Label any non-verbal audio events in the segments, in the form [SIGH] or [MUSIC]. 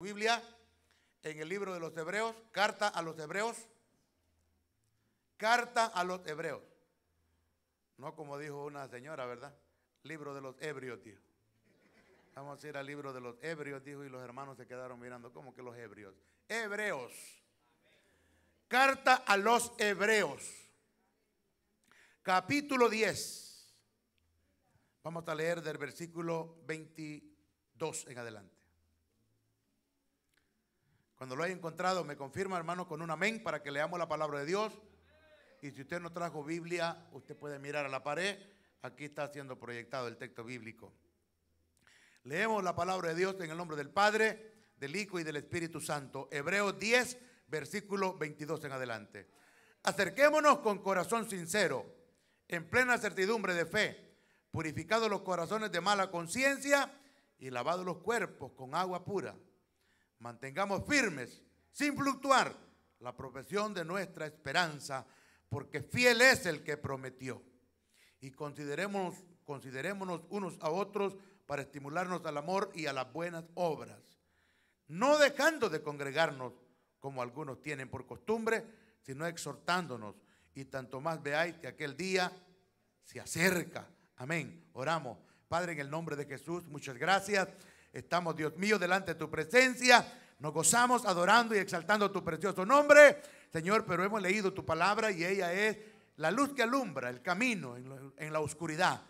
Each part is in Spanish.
Biblia, en el libro de los Hebreos, carta a los Hebreos, carta a los Hebreos. No como dijo una señora, ¿verdad? Libro de los hebreos tío. Vamos a ir al libro de los hebreos dijo, y los hermanos se quedaron mirando, ¿cómo que los hebreos Hebreos. Carta a los hebreos. Capítulo 10. Vamos a leer del versículo 22 en adelante. Cuando lo haya encontrado, me confirma, hermano, con un amén para que leamos la palabra de Dios. Y si usted no trajo Biblia, usted puede mirar a la pared. Aquí está siendo proyectado el texto bíblico. Leemos la palabra de Dios en el nombre del Padre, del Hijo y del Espíritu Santo. Hebreos 10, versículo 22 en adelante. Acerquémonos con corazón sincero, en plena certidumbre de fe, purificados los corazones de mala conciencia y lavados los cuerpos con agua pura mantengamos firmes, sin fluctuar, la profesión de nuestra esperanza, porque fiel es el que prometió. Y consideremos, considerémonos unos a otros para estimularnos al amor y a las buenas obras, no dejando de congregarnos como algunos tienen por costumbre, sino exhortándonos, y tanto más veáis que aquel día se acerca. Amén. Oramos. Padre, en el nombre de Jesús, muchas gracias. Estamos, Dios mío, delante de tu presencia. Nos gozamos adorando y exaltando tu precioso nombre, Señor, pero hemos leído tu palabra y ella es la luz que alumbra el camino en la oscuridad.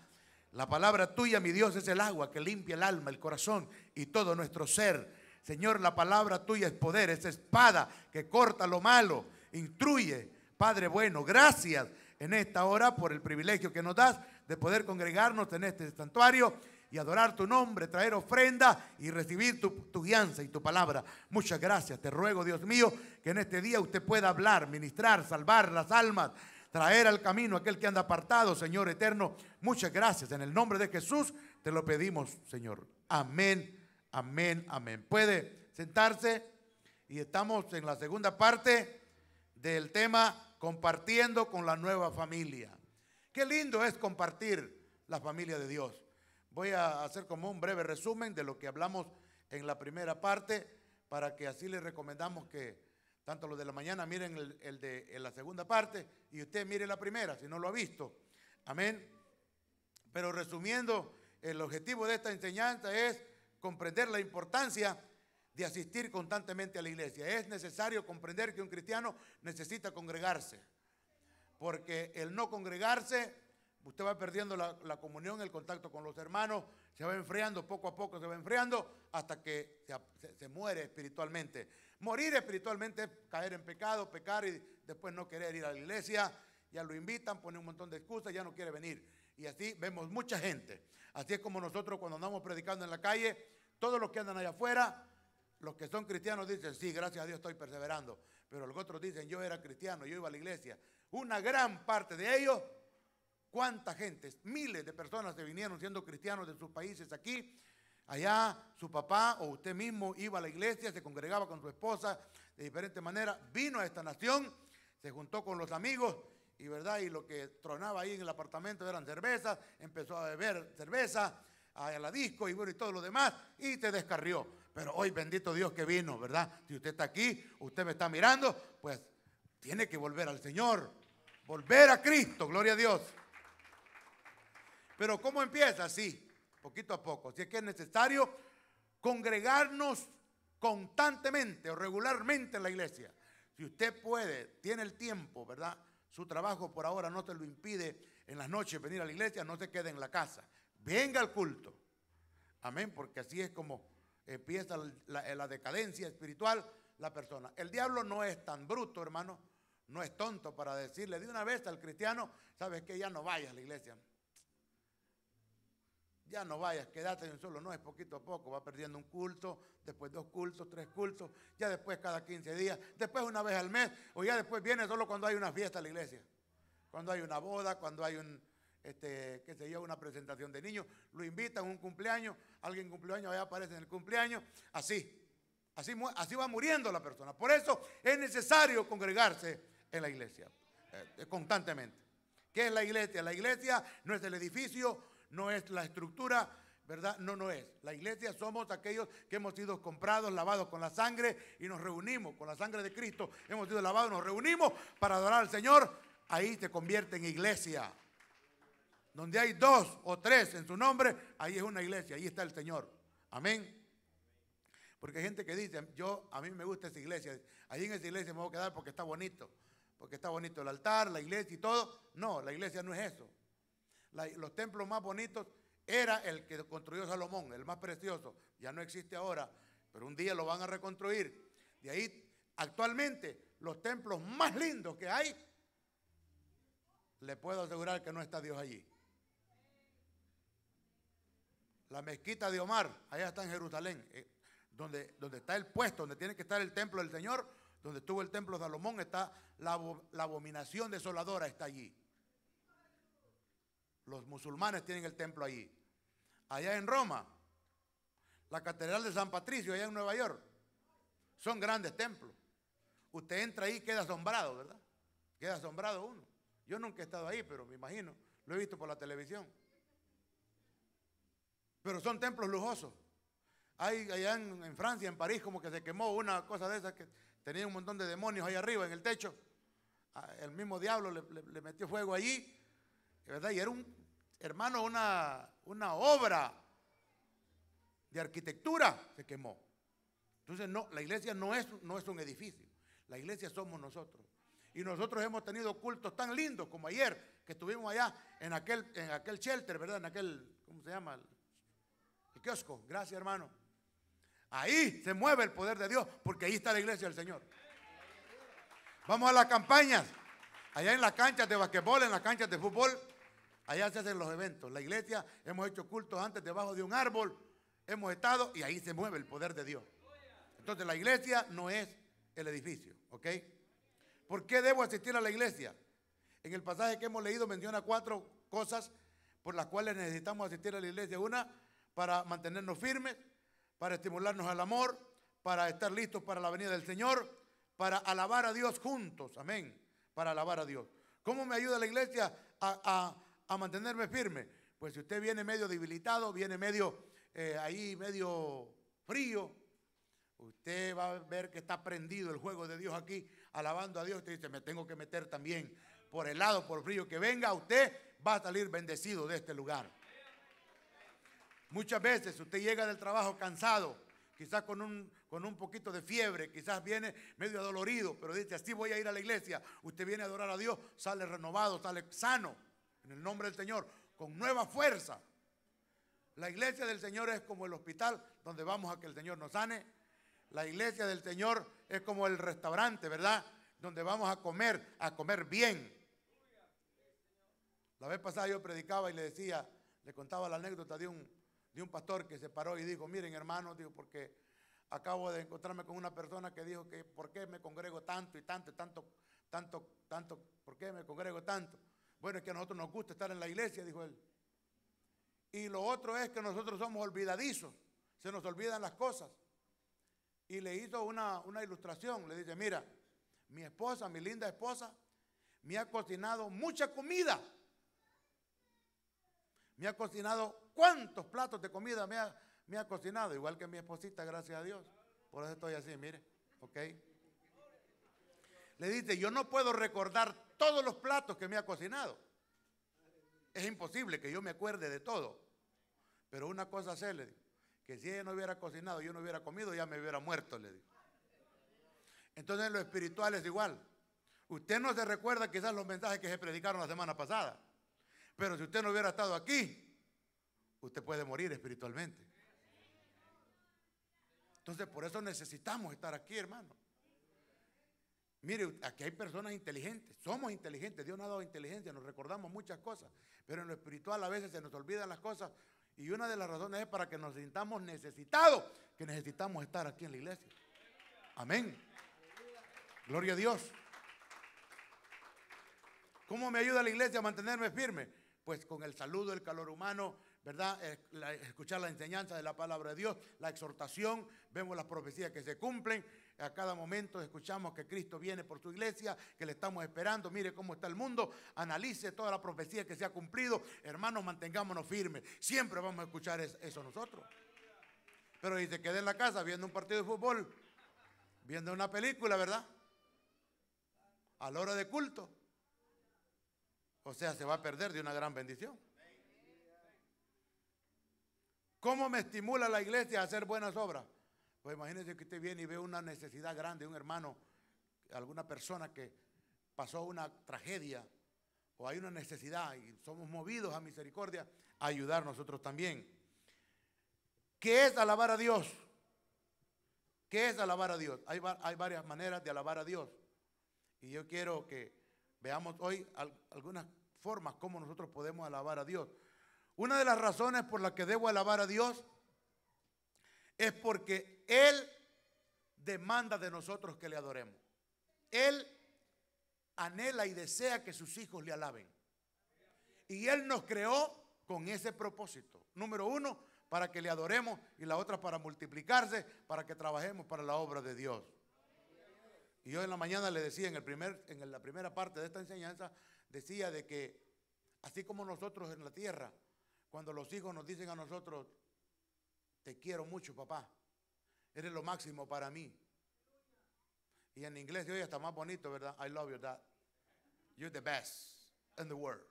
La palabra tuya, mi Dios, es el agua que limpia el alma, el corazón y todo nuestro ser. Señor, la palabra tuya es poder, es espada que corta lo malo, instruye. Padre bueno, gracias en esta hora por el privilegio que nos das de poder congregarnos en este santuario y adorar tu nombre, traer ofrenda y recibir tu, tu, guianza y tu palabra. Muchas gracias. Te ruego, Dios mío, que en este día usted pueda hablar, ministrar, salvar las almas, traer al camino aquel que anda apartado, Señor eterno. Muchas gracias. En el nombre de Jesús te lo pedimos, Señor. Amén, amén, amén. Puede sentarse y estamos en la segunda parte del tema compartiendo con la nueva familia. Qué lindo es compartir la familia de Dios. Voy a hacer como un breve resumen de lo que hablamos en la primera parte para que así les recomendamos que tanto los de la mañana miren el, de la segunda parte y usted mire la primera si no lo ha visto. Amén. Pero resumiendo, el objetivo de esta enseñanza es comprender la importancia de asistir constantemente a la iglesia. Es necesario comprender que un cristiano necesita congregarse, porque el no congregarse usted va perdiendo la, comunión, el contacto con los hermanos, se va enfriando, poco a poco se va enfriando, hasta que se, se muere espiritualmente. Morir espiritualmente es caer en pecado, pecar y después no querer ir a la iglesia, ya lo invitan, pone un montón de excusas, ya no quiere venir. Y así vemos mucha gente. Así es como nosotros cuando andamos predicando en la calle, todos los que andan allá afuera, los que son cristianos dicen, sí, gracias a Dios estoy perseverando. Pero los otros dicen, yo era cristiano, yo iba a la iglesia. Una gran parte de ellos cuánta gente, miles de personas se vinieron siendo cristianos de sus países aquí. Allá su papá o usted mismo iba a la iglesia, se congregaba con su esposa de diferente manera vino a esta nación, se juntó con los amigos y verdad, y lo que tronaba ahí en el apartamento eran cervezas, empezó a beber cerveza, a la disco y bueno, y todo lo demás, y te descarrió. Pero hoy bendito Dios que vino, ¿verdad? Si usted está aquí, usted me está mirando, pues tiene que volver al Señor, volver a Cristo, gloria a Dios. Pero ¿cómo empieza? Sí, poquito a poco. Si es que es necesario congregarnos constantemente o regularmente en la iglesia. Si usted puede, tiene el tiempo, ¿verdad? Su trabajo por ahora no te lo impide en las noches venir a la iglesia, no se quede en la casa. Venga al culto. Amén, porque así es como empieza la, decadencia espiritual la persona. El diablo no es tan bruto, hermano, no es tonto para decirle de una vez al cristiano, sabes que ya no vayas a la iglesia ya no vayas, quédate en un solo, no, es poquito a poco, va perdiendo un culto, después dos cultos, tres cultos, ya después cada 15 días, después una vez al mes, o ya después viene solo cuando hay una fiesta a la iglesia, cuando hay una boda, cuando hay un, este, qué sé una presentación de niños, lo invitan a un cumpleaños, alguien cumpleaños, allá aparece en el cumpleaños, así, así, así va muriendo la persona. Por eso es necesario congregarse en la iglesia, eh, constantemente. ¿Qué es la iglesia? La iglesia no es el edificio, no es la estructura, ¿verdad? No, no es. La iglesia somos aquellos que hemos sido comprados, lavados con la sangre y nos reunimos con la sangre de Cristo. Hemos sido lavados, nos reunimos para adorar al Señor. Ahí se convierte en iglesia. Donde hay dos o tres en su nombre, ahí es una iglesia, ahí está el Señor. Amén. Porque hay gente que dice, yo, a mí me gusta esa iglesia, ahí en esa iglesia me voy a quedar porque está bonito, porque está bonito el altar, la iglesia y todo. No, la iglesia no es eso los templos más bonitos era el que construyó Salomón, el más precioso. Ya no existe ahora, pero un día lo van a reconstruir. De ahí, actualmente, los templos más lindos que hay, le puedo asegurar que no está Dios allí. La mezquita de Omar, allá está en Jerusalén, eh, donde, donde está el puesto, donde tiene que estar el templo del Señor, donde estuvo el templo de Salomón, está la abominación desoladora, está allí. Los musulmanes tienen el templo allí. Allá en Roma, la Catedral de San Patricio, allá en Nueva York, son grandes templos. Usted entra ahí y queda asombrado, ¿verdad? Queda asombrado uno. Yo nunca he estado ahí, pero me imagino, lo he visto por la televisión. Pero son templos lujosos. Hay allá en, Francia, en París, como que se quemó una cosa de esas que tenía un montón de demonios ahí arriba en el techo. Ah, el mismo diablo le, le metió fuego allí ¿verdad? Y era un, hermano, una, obra de arquitectura se quemó. Entonces, no, la iglesia no es, no es un edificio, la iglesia somos nosotros. Y nosotros hemos tenido cultos tan lindos como ayer, que estuvimos allá en aquel, en aquel shelter, ¿verdad? En aquel, ¿cómo se llama? El kiosco. Gracias, hermano. Ahí se mueve el poder de Dios, porque ahí está la iglesia del Señor. Vamos a las campañas, allá en las canchas de basquetbol, en las canchas de fútbol, Allá se hacen los eventos. La iglesia hemos hecho cultos antes debajo de un árbol. Hemos estado y ahí se mueve el poder de Dios. Entonces la iglesia no es el edificio, ¿ok? ¿Por qué debo asistir a la iglesia? En el pasaje que hemos leído menciona cuatro cosas por las cuales necesitamos asistir a la iglesia. Una, para mantenernos firmes, para estimularnos al amor, para estar listos para la venida del Señor, para alabar a Dios juntos, amén, para alabar a Dios. ¿Cómo me ayuda la iglesia a, a a mantenerme firme. Pues si usted viene medio debilitado, viene medio eh, ahí, medio frío, usted va a ver que está prendido el juego de Dios aquí, alabando a Dios. Usted dice, me tengo que meter también por el lado, por frío que venga, usted va a salir bendecido de este lugar. Muchas veces usted llega del trabajo cansado, quizás con un, con un poquito de fiebre, quizás viene medio adolorido, pero dice, así voy a ir a la iglesia. Usted viene a adorar a Dios, sale renovado, sale sano en el nombre del Señor, con nueva fuerza. La iglesia del Señor es como el hospital donde vamos a que el Señor nos sane. La iglesia del Señor es como el restaurante, ¿verdad? Donde vamos a comer, a comer bien. La vez pasada yo predicaba y le decía, le contaba la anécdota de un, de un pastor que se paró y dijo, miren hermanos, digo, porque acabo de encontrarme con una persona que dijo que por qué me congrego tanto y tanto, tanto, tanto, tanto, por qué me congrego tanto. Bueno, es que a nosotros nos gusta estar en la iglesia, dijo él. Y lo otro es que nosotros somos olvidadizos, se nos olvidan las cosas. Y le hizo una, ilustración, le dice, mira, mi esposa, mi linda esposa, me ha cocinado mucha comida. Me ha cocinado cuántos platos de comida me ha, me ha cocinado, igual que mi esposita, gracias a Dios. Por eso estoy así, mire, ok. Le dice, yo no puedo recordar todos los platos que me ha cocinado. Es imposible que yo me acuerde de todo. Pero una cosa sé, le digo, que si ella no hubiera cocinado, yo no hubiera comido, ya me hubiera muerto, le digo. Entonces lo espiritual es igual. Usted no se recuerda quizás los mensajes que se predicaron la semana pasada. Pero si usted no hubiera estado aquí, usted puede morir espiritualmente. Entonces por eso necesitamos estar aquí, hermano. Mire, aquí hay personas inteligentes, somos inteligentes, Dios nos ha dado inteligencia, nos recordamos muchas cosas, pero en lo espiritual a veces se nos olvidan las cosas y una de las razones es para que nos sintamos necesitados, que necesitamos estar aquí en la iglesia. Amén. Gloria a Dios. ¿Cómo me ayuda la iglesia a mantenerme firme? Pues con el saludo, el calor humano, ¿verdad? Eh, escuchar la enseñanza de la palabra de Dios, la exhortación, vemos las profecías que se cumplen a cada momento escuchamos que Cristo viene por su iglesia, que le estamos esperando, mire cómo está el mundo, analice toda la profecía que se ha cumplido, hermanos, mantengámonos firmes, siempre vamos a escuchar eso nosotros. Pero dice, quede en la casa viendo un partido de fútbol, viendo una película, ¿verdad? A la hora de culto. O sea, se va a perder de una gran bendición. ¿Cómo me estimula la iglesia a hacer buenas obras? Pues imagínense que usted viene y ve una necesidad grande, un hermano, alguna persona que pasó una tragedia o hay una necesidad y somos movidos a misericordia, a ayudar nosotros también. ¿Qué es alabar a Dios? ¿Qué es alabar a Dios? Hay, hay varias maneras de alabar a Dios. Y yo quiero que veamos hoy algunas formas como nosotros podemos alabar a Dios. Una de las razones por las que debo alabar a Dios es porque Él demanda de nosotros que le adoremos. Él anhela y desea que sus hijos le alaben. Y Él nos creó con ese propósito. Número uno, para que le adoremos y la otra para multiplicarse, para que trabajemos para la obra de Dios. Y yo en la mañana le decía, en, el primer, en la primera parte de esta enseñanza, decía de que así como nosotros en la tierra, cuando los hijos nos dicen a nosotros, te quiero mucho, papá. Eres lo máximo para mí. Y en inglés de hoy está más bonito, ¿verdad? I love you, dad. You're the best in the world.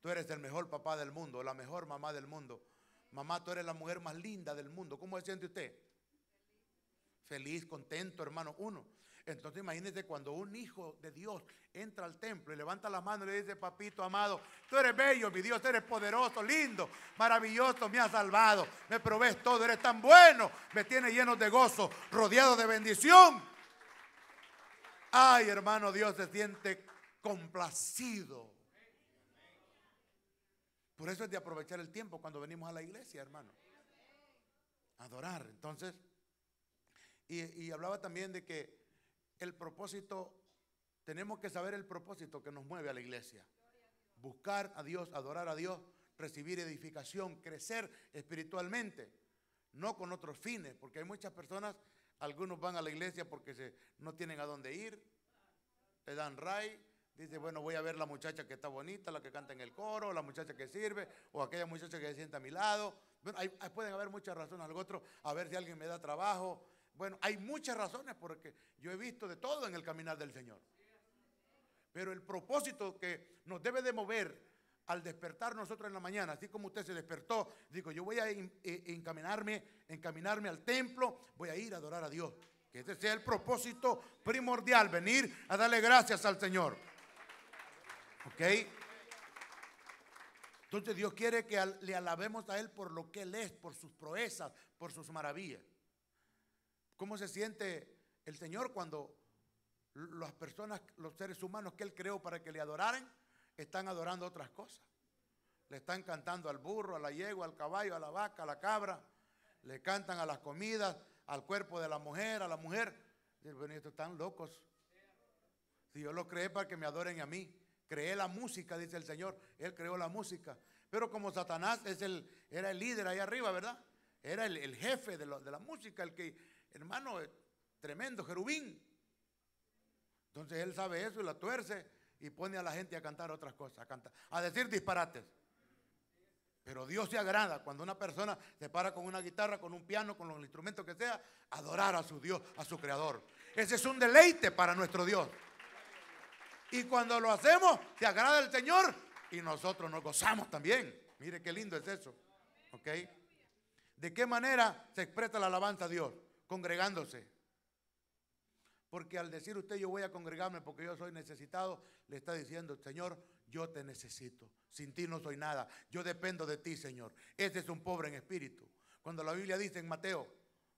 Tú eres el mejor papá del mundo, la mejor mamá del mundo. Mamá, tú eres la mujer más linda del mundo. ¿Cómo se siente usted? Feliz, contento, hermano. Uno. Entonces imagínense cuando un hijo de Dios entra al templo y levanta las mano y le dice, papito amado, tú eres bello, mi Dios, eres poderoso, lindo, maravilloso, me has salvado, me provees todo, eres tan bueno, me tienes lleno de gozo, rodeado de bendición. Ay, hermano, Dios se siente complacido. Por eso es de aprovechar el tiempo cuando venimos a la iglesia, hermano. Adorar. Entonces, y, y hablaba también de que el propósito, tenemos que saber el propósito que nos mueve a la iglesia. Buscar a Dios, adorar a Dios, recibir edificación, crecer espiritualmente, no con otros fines, porque hay muchas personas, algunos van a la iglesia porque no tienen a dónde ir, le dan ray, dice, bueno, voy a ver la muchacha que está bonita, la que canta en el coro, la muchacha que sirve, o aquella muchacha que se sienta a mi lado. Bueno, pueden haber muchas razones, algo otro, a ver si alguien me da trabajo, bueno, hay muchas razones porque yo he visto de todo en el caminar del Señor. Pero el propósito que nos debe de mover al despertar nosotros en la mañana, así como usted se despertó, digo, yo voy a eh, encaminarme, encaminarme al templo, voy a ir a adorar a Dios. Que ese sea el propósito primordial, venir a darle gracias al Señor. ¿Ok? Entonces Dios quiere que le alabemos a Él por lo que Él es, por sus proezas, por sus maravillas. ¿Cómo se siente el Señor cuando las personas, los seres humanos que Él creó para que le adoraran, están adorando otras cosas? Le están cantando al burro, a la yegua, al caballo, a la vaca, a la cabra. Le cantan a las comidas, al cuerpo de la mujer, a la mujer. Bueno, estos están locos. Si yo lo creé para que me adoren a mí. Creé la música, dice el Señor. Él creó la música. Pero como Satanás es el, era el líder ahí arriba, ¿verdad? Era el, jefe de la música, el que, hermano, eh, tremendo jerubín. Entonces él sabe eso y la tuerce y pone a la gente a cantar otras cosas, a, cantar, a decir disparates. Pero Dios se agrada cuando una persona se para con una guitarra, con un piano, con los instrumentos que sea, adorar a su Dios, a su Creador. Ese es un deleite para nuestro Dios. Y cuando lo hacemos, se agrada el Señor y nosotros nos gozamos también. Mire qué lindo es eso. ¿Ok? ¿De qué manera se expresa la alabanza a Dios? congregándose. Porque al decir usted yo voy a congregarme porque yo soy necesitado, le está diciendo, Señor, yo te necesito. Sin ti no soy nada. Yo dependo de ti, Señor. Ese es un pobre en espíritu. Cuando la Biblia dice en Mateo,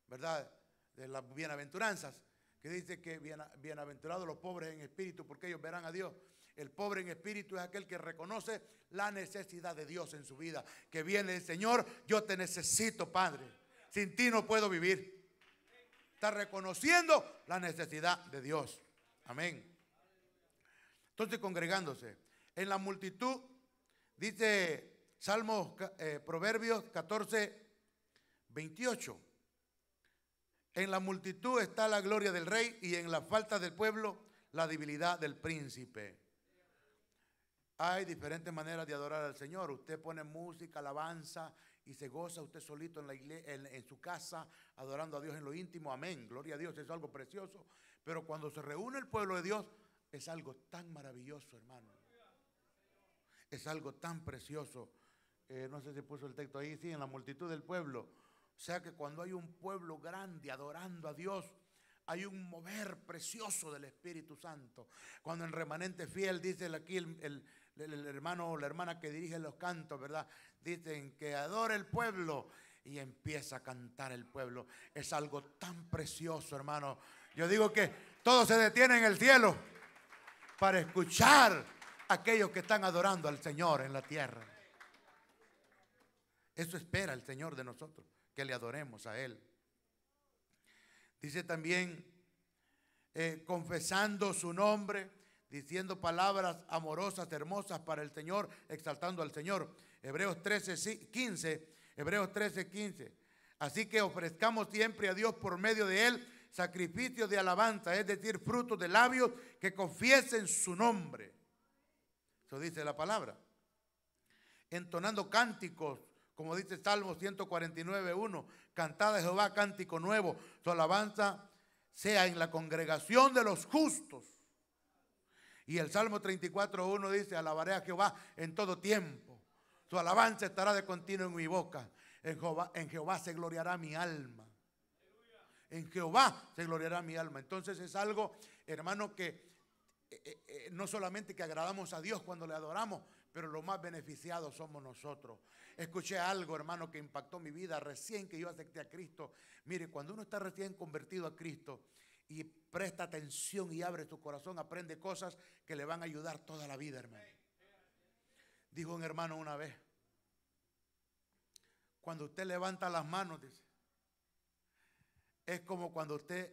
¿verdad? De las bienaventuranzas, que dice que bienaventurados los pobres en espíritu porque ellos verán a Dios. El pobre en espíritu es aquel que reconoce la necesidad de Dios en su vida. Que viene el Señor, yo te necesito, Padre. Sin ti no puedo vivir. Está reconociendo la necesidad de Dios. Amén. Entonces congregándose. En la multitud, dice Salmos, eh, Proverbios 14, 28. En la multitud está la gloria del rey y en la falta del pueblo la debilidad del príncipe. Hay diferentes maneras de adorar al Señor. Usted pone música, alabanza y se goza usted solito en, la en, su casa, adorando a Dios en lo íntimo. Amén, gloria a Dios, es algo precioso. Pero cuando se reúne el pueblo de Dios, es algo tan maravilloso, hermano. Es algo tan precioso. Eh, no sé si puso el texto ahí, sí, en la multitud del pueblo. O sea que cuando hay un pueblo grande adorando a Dios, hay un mover precioso del Espíritu Santo. Cuando el remanente fiel, dice aquí el el hermano o la hermana que dirige los cantos, ¿verdad? Dicen que adora el pueblo y empieza a cantar el pueblo. Es algo tan precioso, hermano. Yo digo que todo se detiene en el cielo para escuchar a aquellos que están adorando al Señor en la tierra. Eso espera el Señor de nosotros, que le adoremos a Él. Dice también, eh, confesando su nombre, diciendo palabras amorosas, hermosas para el Señor, exaltando al Señor. Hebreos 13, 15. Hebreos 13, 15. Así que ofrezcamos siempre a Dios por medio de Él sacrificios de alabanza, es decir, frutos de labios que confiesen su nombre. Eso dice la palabra. Entonando cánticos, como dice Salmo 149, 1. cantada Jehová cántico nuevo. Su alabanza sea en la congregación de los justos. Y el Salmo 34.1 dice, alabaré a Jehová en todo tiempo. Su alabanza estará de continuo en mi boca. En Jehová, se gloriará mi alma. En Jehová se gloriará mi alma. Entonces es algo, hermano, que eh, eh, eh, no solamente que agradamos a Dios cuando le adoramos, pero lo más beneficiados somos nosotros. Escuché algo, hermano, que impactó mi vida recién que yo acepté a Cristo. Mire, cuando uno está recién convertido a Cristo, y presta atención y abre tu corazón, aprende cosas que le van a ayudar toda la vida, hermano. Dijo un hermano una vez, cuando usted levanta las manos, es como cuando usted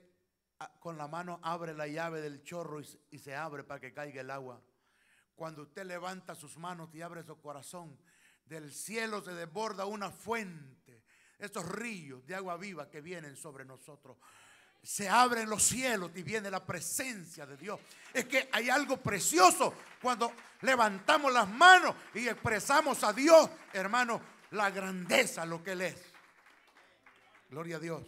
ah, con la mano abre la llave del chorro y, se abre para que caiga el agua. Cuando usted levanta sus manos y abre su corazón, del cielo se desborda una fuente, estos ríos de agua viva que vienen sobre nosotros se abren los cielos y viene la presencia de Dios. Es que hay algo precioso cuando levantamos las manos y expresamos a Dios, hermano, la grandeza, lo que Él es. Gloria a Dios.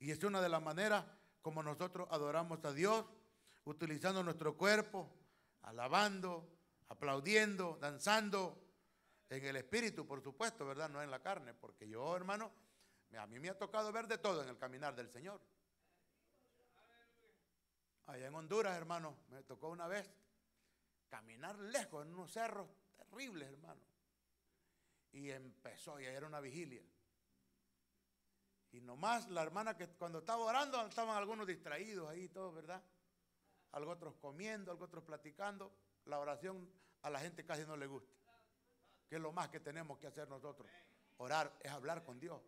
Y es una de las maneras como nosotros adoramos a Dios, utilizando nuestro cuerpo, alabando, aplaudiendo, danzando, en el espíritu, por supuesto, ¿verdad? No en la carne, porque yo, hermano, a mí me ha tocado ver de todo en el caminar del Señor. Allá en Honduras, hermano, me tocó una vez caminar lejos en unos cerros terribles, hermano. Y empezó, y era una vigilia. Y nomás la hermana que cuando estaba orando estaban algunos distraídos ahí, todos, ¿verdad? Algo otros comiendo, algo otros platicando. La oración a la gente casi no le gusta. Que es lo más que tenemos que hacer nosotros. Orar es hablar con Dios.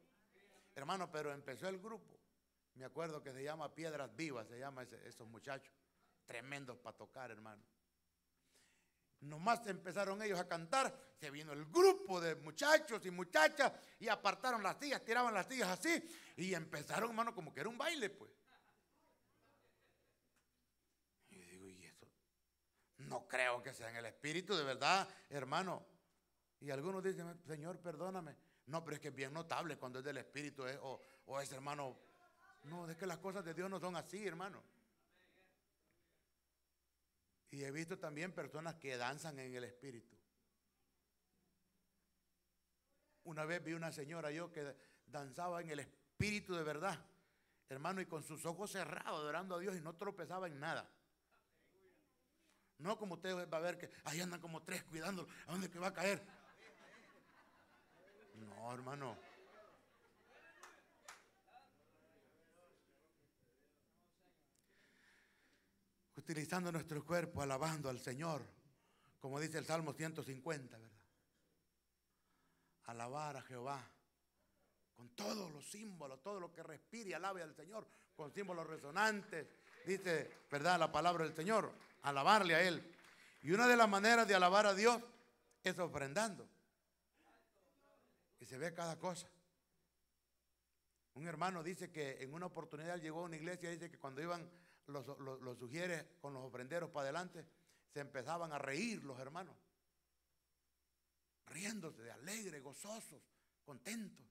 Hermano, pero empezó el grupo. Me acuerdo que se llama Piedras Vivas, se llama esos muchachos. Tremendos para tocar, hermano. Nomás empezaron ellos a cantar, se vino el grupo de muchachos y muchachas y apartaron las sillas, tiraban las sillas así y empezaron, hermano, como que era un baile, pues. Y yo digo, ¿y eso? No creo que sea en el espíritu, de verdad, hermano. Y algunos dicen, Señor, perdóname. No, pero es que es bien notable cuando es del Espíritu eh, o, es hermano. No, es que las cosas de Dios no son así, hermano. Y he visto también personas que danzan en el Espíritu. Una vez vi una señora yo que danzaba en el Espíritu de verdad, hermano, y con sus ojos cerrados, adorando a Dios y no tropezaba en nada. No como ustedes va a ver que ahí andan como tres cuidándolo, ¿a dónde que va a caer? No, hermano. Utilizando nuestro cuerpo, alabando al Señor, como dice el Salmo 150, ¿verdad? Alabar a Jehová con todos los símbolos, todo lo que respire, alabe al Señor, con símbolos resonantes, dice, ¿verdad? La palabra del Señor, alabarle a Él. Y una de las maneras de alabar a Dios es ofrendando y se ve cada cosa. Un hermano dice que en una oportunidad llegó a una iglesia y dice que cuando iban los, los, sugieres con los ofrenderos para adelante, se empezaban a reír los hermanos. Riéndose de alegre, gozosos, contentos.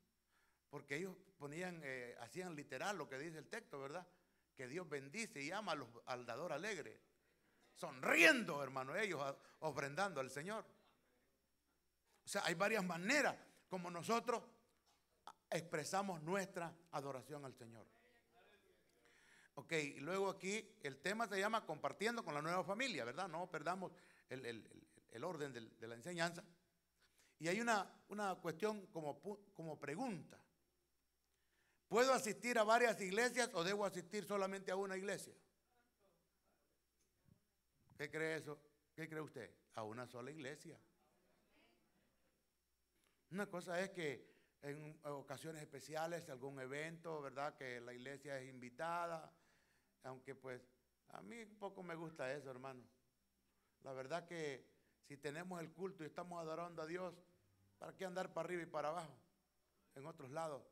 Porque ellos ponían, eh, hacían literal lo que dice el texto, ¿verdad? Que Dios bendice y ama al dador alegre. Sonriendo, hermano, ellos ofrendando al Señor. O sea, hay varias maneras como nosotros expresamos nuestra adoración al Señor. Ok, y luego aquí el tema se llama compartiendo con la nueva familia, ¿verdad? No perdamos el, orden de, la enseñanza. Y hay una, cuestión como, como pregunta. ¿Puedo asistir a varias iglesias o debo asistir solamente a una iglesia? ¿Qué cree eso? ¿Qué cree usted? A una sola iglesia. Una cosa es que en ocasiones especiales, algún evento, ¿verdad? Que la iglesia es invitada, aunque pues a mí poco me gusta eso, hermano. La verdad que si tenemos el culto y estamos adorando a Dios, ¿para qué andar para arriba y para abajo? En otros lados.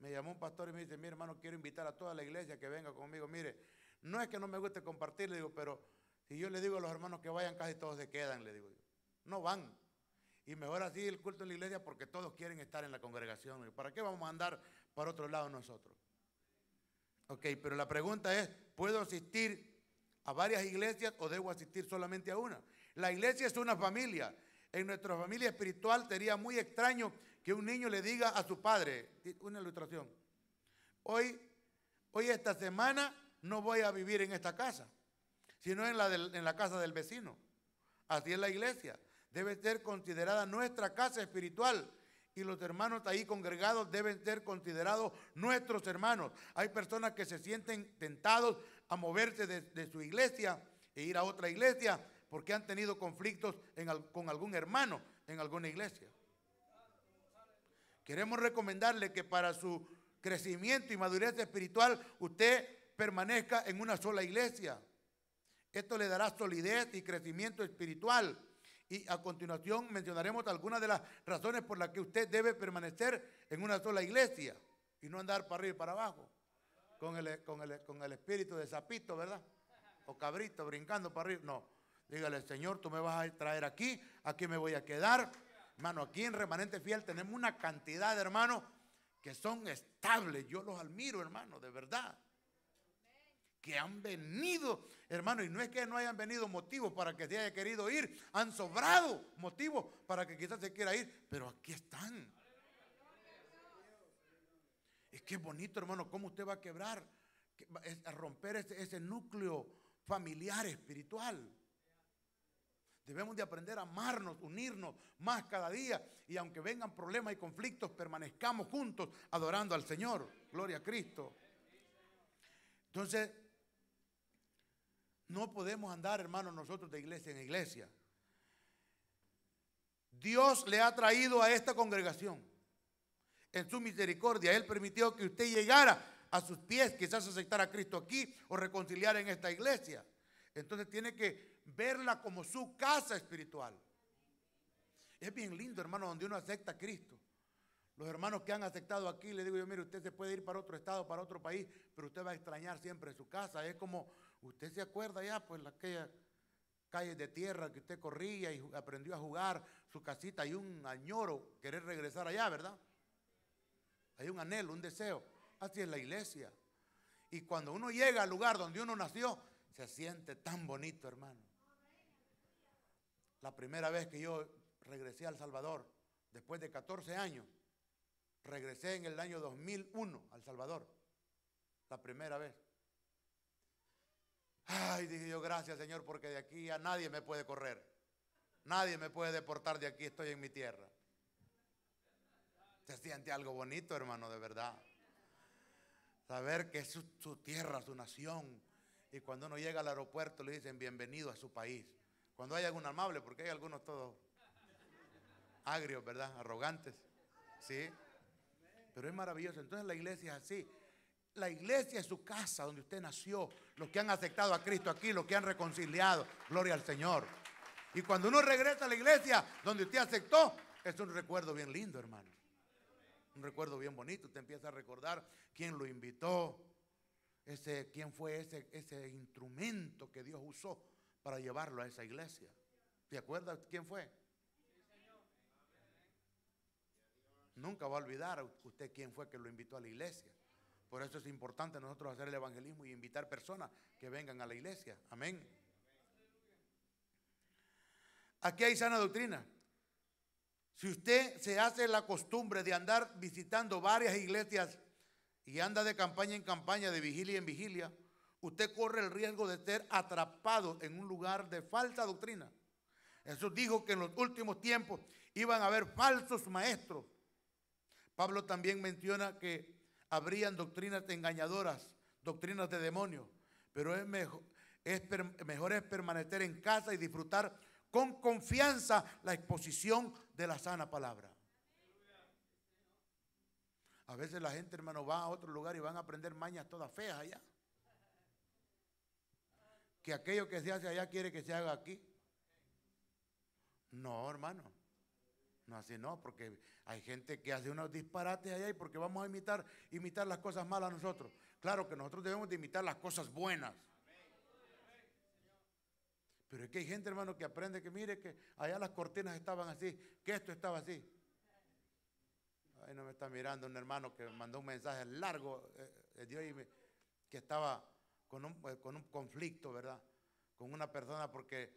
Me llamó un pastor y me dice, mi hermano, quiero invitar a toda la iglesia que venga conmigo. Mire, no es que no me guste compartir, le digo, pero si yo le digo a los hermanos que vayan, casi todos se quedan, le digo yo. No van. Y mejor así el culto en la iglesia porque todos quieren estar en la congregación. ¿Para qué vamos a andar para otro lado nosotros? Ok, pero la pregunta es, ¿puedo asistir a varias iglesias o debo asistir solamente a una? La iglesia es una familia. En nuestra familia espiritual sería muy extraño que un niño le diga a su padre, una ilustración, hoy, hoy esta semana no voy a vivir en esta casa, sino en la, en la casa del vecino. Así es la iglesia debe ser considerada nuestra casa espiritual. Y los hermanos ahí congregados deben ser considerados nuestros hermanos. Hay personas que se sienten tentados a moverse de, su iglesia e ir a otra iglesia porque han tenido conflictos con algún hermano en alguna iglesia. Queremos recomendarle que para su crecimiento y madurez espiritual usted permanezca en una sola iglesia. Esto le dará solidez y crecimiento espiritual y a continuación mencionaremos algunas de las razones por las que usted debe permanecer en una sola iglesia y no andar para arriba y para abajo con el, con el, espíritu de sapito, ¿verdad? O cabrito brincando para arriba. No, dígale, Señor, tú me vas a traer aquí, aquí me voy a quedar. Hermano, aquí en Remanente Fiel tenemos una cantidad de hermanos que son estables. Yo los admiro, hermano, de verdad que han venido, hermano, y no es que no hayan venido motivos para que se haya querido ir, han sobrado motivos para que quizás se quiera ir, pero aquí están. Es que bonito, hermano, cómo usted va a quebrar, a romper ese, ese núcleo familiar espiritual. Debemos de aprender a amarnos, unirnos más cada día y aunque vengan problemas y conflictos, permanezcamos juntos adorando al Señor. Gloria a Cristo. Entonces, no podemos andar, hermanos, nosotros de iglesia en iglesia. Dios le ha traído a esta congregación. En su misericordia, Él permitió que usted llegara a sus pies, quizás aceptar a Cristo aquí o reconciliar en esta iglesia. Entonces tiene que verla como su casa espiritual. Es bien lindo, hermano, donde uno acepta a Cristo. Los hermanos que han aceptado aquí, le digo yo, mire, usted se puede ir para otro estado, para otro país, pero usted va a extrañar siempre su casa. Es como Usted se acuerda ya, pues, aquella calle de tierra que usted corría y aprendió a jugar su casita. Hay un añoro, querer regresar allá, ¿verdad? Hay un anhelo, un deseo. Así es la iglesia. Y cuando uno llega al lugar donde uno nació, se siente tan bonito, hermano. La primera vez que yo regresé al Salvador, después de 14 años, regresé en el año 2001 al Salvador. La primera vez. Ay, dije yo, gracias Señor, porque de aquí a nadie me puede correr. Nadie me puede deportar de aquí, estoy en mi tierra. Se siente algo bonito, hermano, de verdad. Saber que es su, tierra, su nación. Y cuando uno llega al aeropuerto le dicen bienvenido a su país. Cuando hay algún amable, porque hay algunos todos agrios, ¿verdad? Arrogantes. ¿Sí? Pero es maravilloso. Entonces la iglesia es así. La iglesia es su casa donde usted nació. Los que han aceptado a Cristo aquí, los que han reconciliado. Gloria al Señor. Y cuando uno regresa a la iglesia donde usted aceptó, es un recuerdo bien lindo, hermano. Un recuerdo bien bonito. Usted empieza a recordar quién lo invitó, ese, quién fue ese, ese instrumento que Dios usó para llevarlo a esa iglesia. ¿Te acuerdas quién fue? Nunca va a olvidar usted quién fue que lo invitó a la iglesia. Por eso es importante nosotros hacer el evangelismo y invitar personas que vengan a la iglesia. Amén. Aquí hay sana doctrina. Si usted se hace la costumbre de andar visitando varias iglesias y anda de campaña en campaña, de vigilia en vigilia, usted corre el riesgo de ser atrapado en un lugar de falsa doctrina. Jesús dijo que en los últimos tiempos iban a haber falsos maestros. Pablo también menciona que habrían doctrinas engañadoras, doctrinas de demonio, pero es mejor, es mejor es permanecer en casa y disfrutar con confianza la exposición de la sana palabra. A veces la gente, hermano, va a otro lugar y van a aprender mañas todas feas allá. Que aquello que se hace allá quiere que se haga aquí. No, hermano. No, así no, porque hay gente que hace unos disparates allá y porque vamos a imitar, imitar las cosas malas a nosotros. Claro que nosotros debemos de imitar las cosas buenas. Pero es que hay gente, hermano, que aprende que mire que allá las cortinas estaban así, que esto estaba así. Ahí no me está mirando un hermano que mandó un mensaje largo eh, eh, que estaba eh, con un conflicto, ¿verdad? Con una persona porque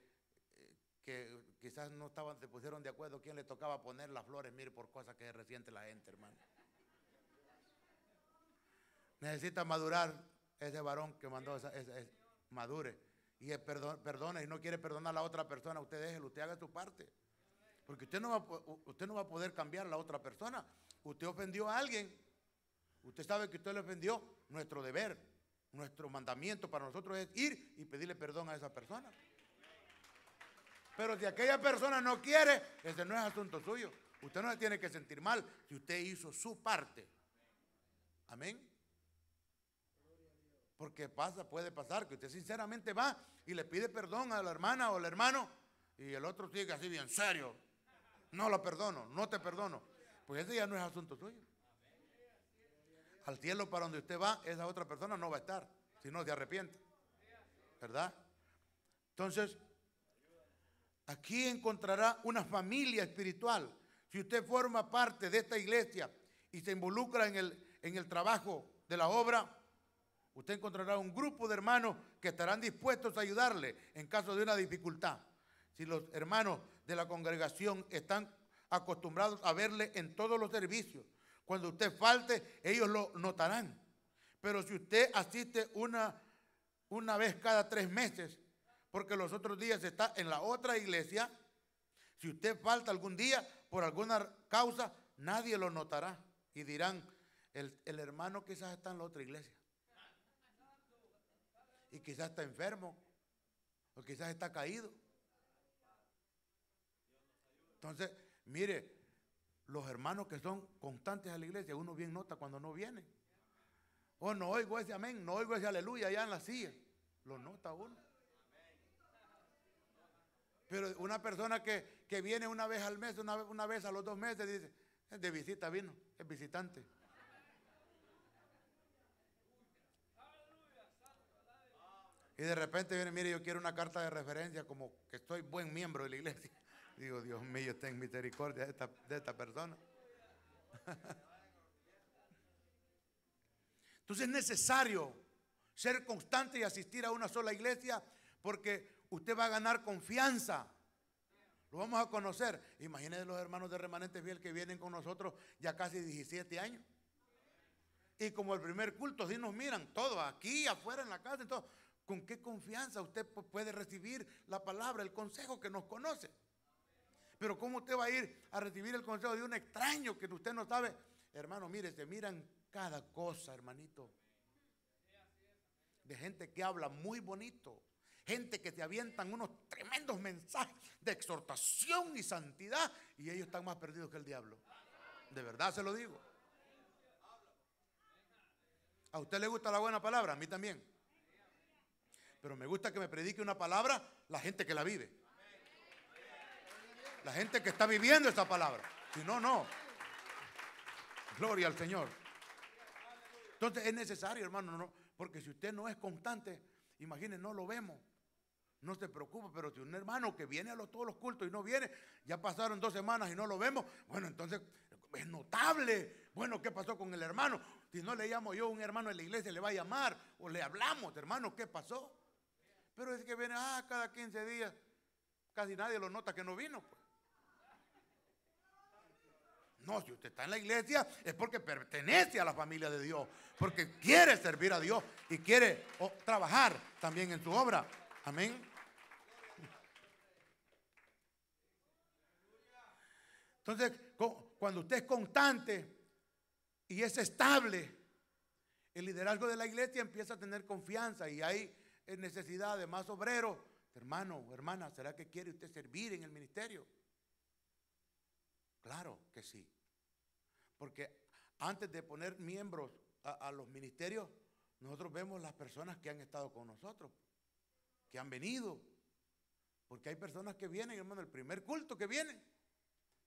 que quizás no estaban, se pusieron de acuerdo quién le tocaba poner las flores, mire, por cosas que reciente la gente, hermano. Necesita madurar ese varón que mandó, esa, madure. Y es perdone, y no quiere perdonar a la otra persona, usted déjelo, usted haga su parte. Porque usted no, va, usted no va a poder cambiar a la otra persona. Usted ofendió a alguien. Usted sabe que usted le ofendió. Nuestro deber, nuestro mandamiento para nosotros es ir y pedirle perdón a esa persona. Pero si aquella persona no quiere, ese no es asunto suyo. Usted no le tiene que sentir mal si usted hizo su parte. Amén. Porque pasa, puede pasar que usted sinceramente va y le pide perdón a la hermana o al hermano y el otro sigue así bien serio. No lo perdono, no te perdono. Pues ese ya no es asunto suyo. Al cielo para donde usted va, esa otra persona no va a estar, si no se arrepiente. ¿Verdad? Entonces, Aquí encontrará una familia espiritual. Si usted forma parte de esta iglesia y se involucra en el, en el trabajo de la obra, usted encontrará un grupo de hermanos que estarán dispuestos a ayudarle en caso de una dificultad. Si los hermanos de la congregación están acostumbrados a verle en todos los servicios, cuando usted falte, ellos lo notarán. Pero si usted asiste una, una vez cada tres meses, porque los otros días está en la otra iglesia. Si usted falta algún día por alguna causa, nadie lo notará y dirán, el, hermano quizás está en la otra iglesia. Y quizás está enfermo, o quizás está caído. Entonces, mire, los hermanos que son constantes a la iglesia, uno bien nota cuando no viene O oh, no oigo ese amén, no oigo ese aleluya allá en la silla. Lo nota uno. Pero una persona que, viene una vez al mes, una, vez a los dos meses, dice, de visita vino, es visitante. Y de repente viene, mire, yo quiero una carta de referencia como que estoy buen miembro de la iglesia. [LAUGHS] Digo, Dios mío, ten misericordia esta, de esta persona. [LAUGHS] Entonces es necesario ser constante y asistir a una sola iglesia porque usted va a ganar confianza. Lo vamos a conocer. Imagínense los hermanos de Remanentes Fiel que vienen con nosotros ya casi 17 años. Y como el primer culto, si nos miran todos, aquí, afuera, en la casa, entonces ¿Con qué confianza usted puede recibir la palabra, el consejo que nos conoce? Pero ¿cómo usted va a ir a recibir el consejo de un extraño que usted no sabe? Hermano, mire, se miran cada cosa, hermanito. De gente que habla muy bonito gente que te avientan unos tremendos mensajes de exhortación y santidad y ellos están más perdidos que el diablo. De verdad se lo digo. A usted le gusta la buena palabra, a mí también. Pero me gusta que me predique una palabra la gente que la vive. La gente que está viviendo esa palabra. Si no, no. Gloria al Señor. Entonces es necesario, hermano, no, porque si usted no es constante, imagínense, no lo vemos. No se preocupe, pero si un hermano que viene a los, todos los cultos y no viene, ya pasaron dos semanas y no lo vemos, bueno, entonces es notable. Bueno, ¿qué pasó con el hermano? Si no le llamo yo a un hermano de la iglesia, le va a llamar o le hablamos, hermano, ¿qué pasó? Pero es que viene, ah, cada 15 días, casi nadie lo nota que no vino. Pues. No, si usted está en la iglesia es porque pertenece a la familia de Dios, porque quiere servir a Dios y quiere trabajar también en su obra. Amén. Entonces, cuando usted es constante y es estable, el liderazgo de la iglesia empieza a tener confianza y hay eh, necesidad de más obreros. Hermano, hermana, ¿será que quiere usted servir en el ministerio? Claro que sí. Porque antes de poner miembros a, los ministerios, nosotros vemos las personas que han estado con nosotros, que han venido. Porque hay personas que vienen, hermano, el primer culto que vienen.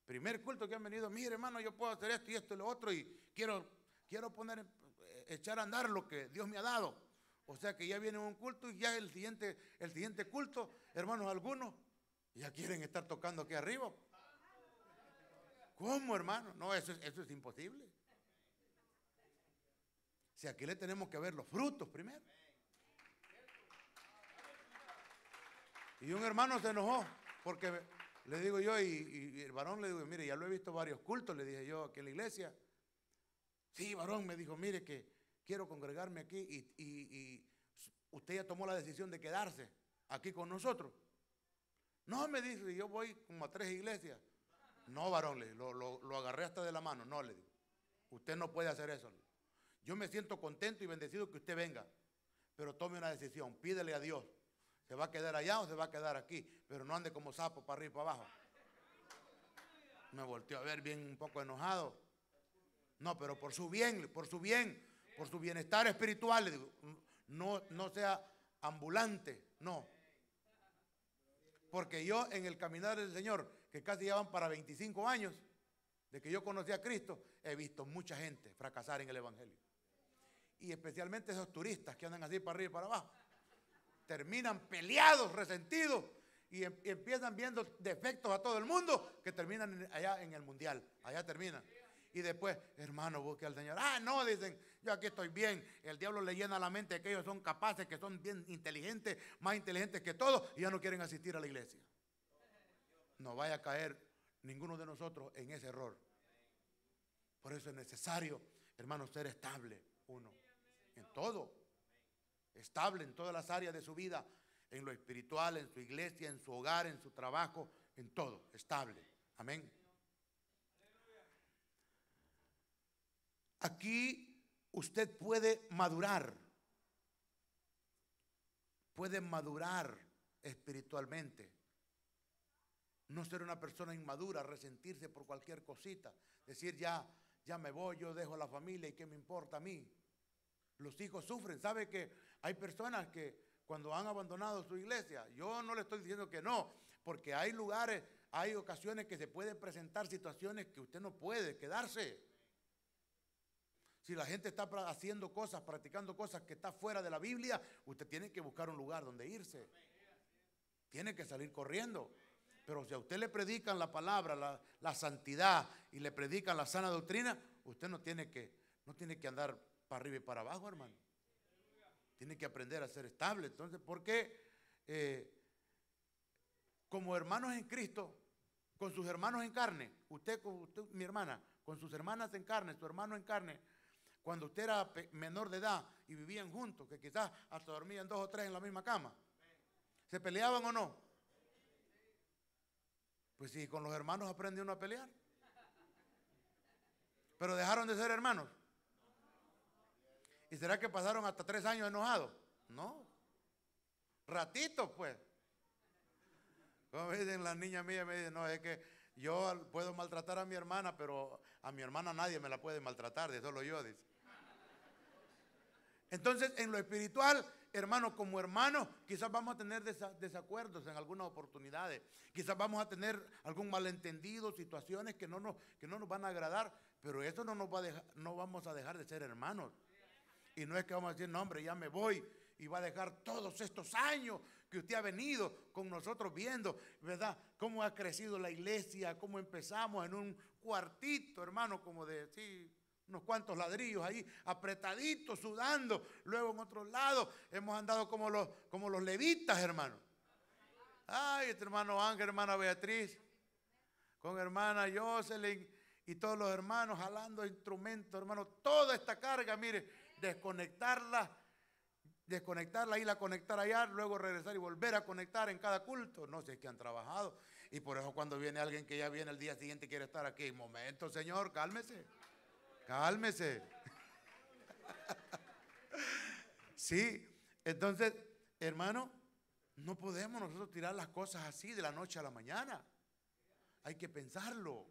Primer culto que han venido, mire hermano, yo puedo hacer esto y esto y lo otro y quiero, quiero poner, eh, echar a andar lo que Dios me ha dado. O sea que ya viene un culto y ya el siguiente, el siguiente culto, hermanos algunos, ya quieren estar tocando aquí arriba. ¿Cómo, hermano? No, eso, eso es imposible. Si aquí le tenemos que ver los frutos primero. Y un hermano se enojó porque le digo yo, y, el varón le digo, mire, ya lo he visto varios cultos, le dije yo aquí en la iglesia. Sí, varón, me dijo, mire que quiero congregarme aquí y, usted ya tomó la decisión de quedarse aquí con nosotros. No, me dice, yo voy como a tres iglesias. No, varón, le lo, lo, agarré hasta de la mano. No, le digo, usted no puede hacer eso. Yo me siento contento y bendecido que usted venga, pero tome una decisión, pídele a Dios ¿Se va a quedar allá o se va a quedar aquí? Pero no ande como sapo para arriba y para abajo. Me volteó a ver bien un poco enojado. No, pero por su bien, por su bien, por su bienestar espiritual, no, no sea ambulante, no. Porque yo en el caminar del Señor, que casi llevan para 25 años, de que yo conocí a Cristo, he visto mucha gente fracasar en el Evangelio. Y especialmente esos turistas que andan así para arriba y para abajo terminan peleados, resentidos em, y, empiezan viendo defectos a todo el mundo que terminan allá en el mundial, allá terminan. Y después, hermano, busque al Señor. Ah, no, dicen, yo aquí estoy bien. El diablo le llena la mente que ellos son capaces, que son bien inteligentes, más inteligentes que todos, y ya no quieren asistir a la iglesia. No vaya a caer ninguno de nosotros en ese error. Por eso es necesario, hermano, ser estable, uno, en todo estable en todas las áreas de su vida, en lo espiritual, en su iglesia, en su hogar, en su trabajo, en todo, estable. Amén. Aquí usted puede madurar, puede madurar espiritualmente. No ser una persona inmadura, resentirse por cualquier cosita, decir ya, ya me voy, yo dejo la familia y qué me importa a mí. Los hijos sufren, ¿sabe que hay personas que cuando han abandonado su iglesia, yo no le estoy diciendo que no, porque hay lugares, hay ocasiones que se pueden presentar situaciones que usted no puede quedarse. Si la gente está haciendo cosas, practicando cosas que está fuera de la Biblia, usted tiene que buscar un lugar donde irse. Tiene que salir corriendo. Pero si a usted le predican la palabra, la, santidad y le predican la sana doctrina, usted no tiene que, no tiene que andar para arriba y para abajo, hermano tiene que aprender a ser estable. Entonces, ¿por qué? Eh, como hermanos en Cristo, con sus hermanos en carne, usted usted, mi hermana, con sus hermanas en carne, su hermano en carne, cuando usted era menor de edad y vivían juntos, que quizás hasta dormían dos o tres en la misma cama, ¿se peleaban o no? Pues sí, con los hermanos aprende uno a pelear. Pero dejaron de ser hermanos. ¿Y será que pasaron hasta tres años enojados? No. Ratito, pues. Como dicen las niñas mías, me dicen, no, es que yo puedo maltratar a mi hermana, pero a mi hermana nadie me la puede maltratar, de solo yo, dice. Entonces, en lo espiritual, hermano, como hermano, quizás vamos a tener desacuerdos en algunas oportunidades, quizás vamos a tener algún malentendido, situaciones que no nos, que no nos van a agradar, pero eso no, nos va a dejar, no vamos a dejar de ser hermanos. Y no es que vamos a decir, no, hombre, ya me voy y va a dejar todos estos años que usted ha venido con nosotros viendo, ¿verdad? Cómo ha crecido la iglesia, cómo empezamos en un cuartito, hermano, como de, sí, unos cuantos ladrillos ahí, apretaditos, sudando. Luego en otro lado hemos andado como los, como los levitas, hermano. Ay, este hermano Ángel, hermana Beatriz, con hermana Jocelyn y todos los hermanos jalando instrumentos, hermano. Toda esta carga, mire, desconectarla, desconectarla, y la conectar allá, luego regresar y volver a conectar en cada culto. No sé, es que han trabajado. Y por eso cuando viene alguien que ya viene el día siguiente y quiere estar aquí, momento, Señor, cálmese, cálmese. [LAUGHS] sí, entonces, hermano, no podemos nosotros tirar las cosas así de la noche a la mañana. Hay que pensarlo.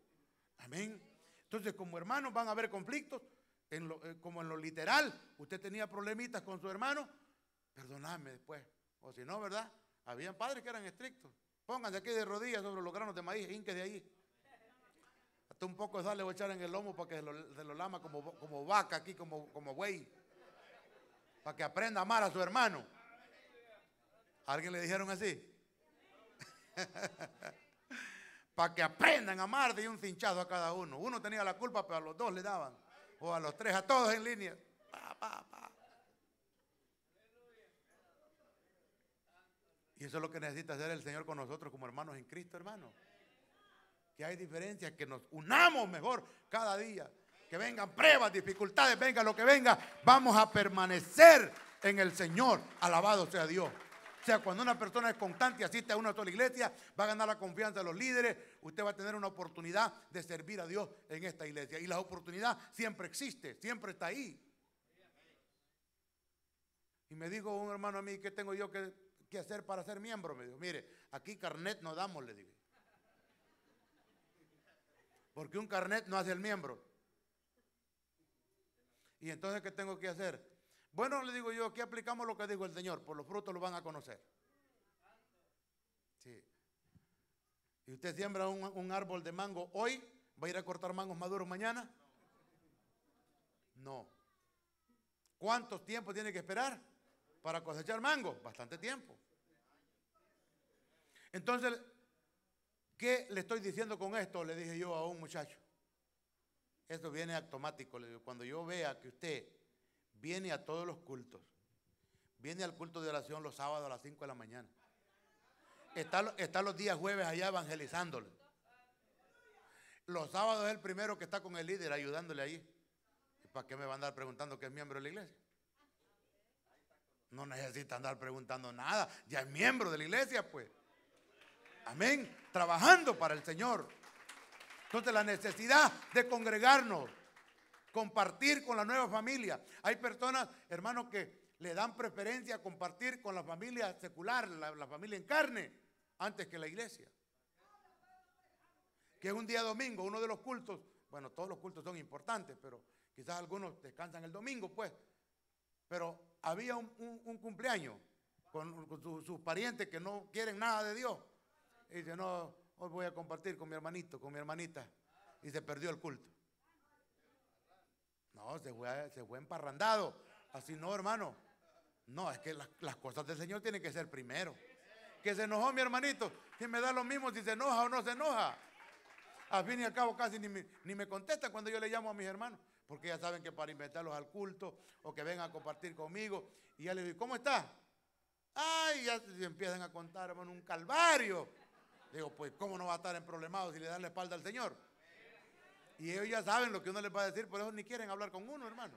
Amén. Entonces, como hermanos van a haber conflictos, eh, como en lo literal, usted tenía problemitas con su hermano, perdonadme después. O si no, ¿verdad? Habían padres que eran estrictos. Pónganse aquí de rodillas sobre los granos de maíz, inque de ahí. Hasta un poco de sal le voy a echar en el lomo para que se lo, se lama como, como, vaca aquí, como, como Para que aprenda a amar a su hermano. ¿Alguien le dijeron así? [LAUGHS] para que aprendan a amar de un cinchado a cada uno. Uno tenía la culpa, pero a los dos le daban o a los tres, a todos en línea. Y eso es lo que necesita hacer el Señor con nosotros como hermanos en Cristo, hermano. Que hay diferencias, que nos unamos mejor cada día. Que vengan pruebas, dificultades, venga lo que venga. Vamos a permanecer en el Señor. Alabado sea Dios. O sea, cuando una persona es constante y asiste a una sola iglesia, va a ganar la confianza de los líderes, usted va a tener una oportunidad de servir a Dios en esta iglesia. Y la oportunidad siempre existe, siempre está ahí. Y me dijo un hermano a mí, ¿qué tengo yo que, hacer para ser miembro? Me dijo, mire, aquí carnet no damos, le dije. Porque un carnet no hace el miembro. Y entonces, ¿qué tengo que hacer? Bueno, le digo yo, aquí aplicamos lo que dijo el Señor, por los frutos lo van a conocer. Sí. Y usted siembra un, árbol de mango hoy, ¿va a ir a cortar mangos maduros mañana? No. ¿Cuánto tiempo tiene que esperar para cosechar mango? Bastante tiempo. Entonces, ¿qué le estoy diciendo con esto? Le dije yo a un muchacho. Esto viene automático. cuando yo vea que usted viene a todos los cultos, viene al culto de oración los sábados a las 5 de la mañana, Está, los días jueves allá evangelizándole. Los sábados es el primero que está con el líder ayudándole ahí. ¿Para qué me va a andar preguntando que es miembro de la iglesia? No necesita andar preguntando nada. Ya es miembro de la iglesia, pues. Amén. Trabajando para el Señor. Entonces la necesidad de congregarnos, compartir con la nueva familia. Hay personas, hermanos, que le dan preferencia a compartir con la familia secular, la, la familia en carne antes que la iglesia. Que es un día domingo, uno de los cultos. Bueno, todos los cultos son importantes, pero quizás algunos descansan el domingo, pues. Pero había un, cumpleaños con, sus parientes que no quieren nada de Dios. Y dice, no, hoy voy a compartir con mi hermanito, con mi hermanita. Y se perdió el culto. No, se fue, se fue emparrandado. Así no, hermano. No, es que las cosas del Señor tienen que ser primero que se enojó mi hermanito, que me da lo mismo si se enoja o no se enoja. Al fin y al cabo casi ni me, contesta cuando yo le llamo a mis hermanos, porque ya saben que para invitarlos al culto o que vengan a compartir conmigo. Y ya les digo, ¿cómo está? Ay, ya se empiezan a contar, hermano, un calvario. Digo, pues, ¿cómo no va a estar en problemado si le dan la espalda al Señor? Y ellos ya saben lo que uno les va a decir, por eso ni quieren hablar con uno, hermano.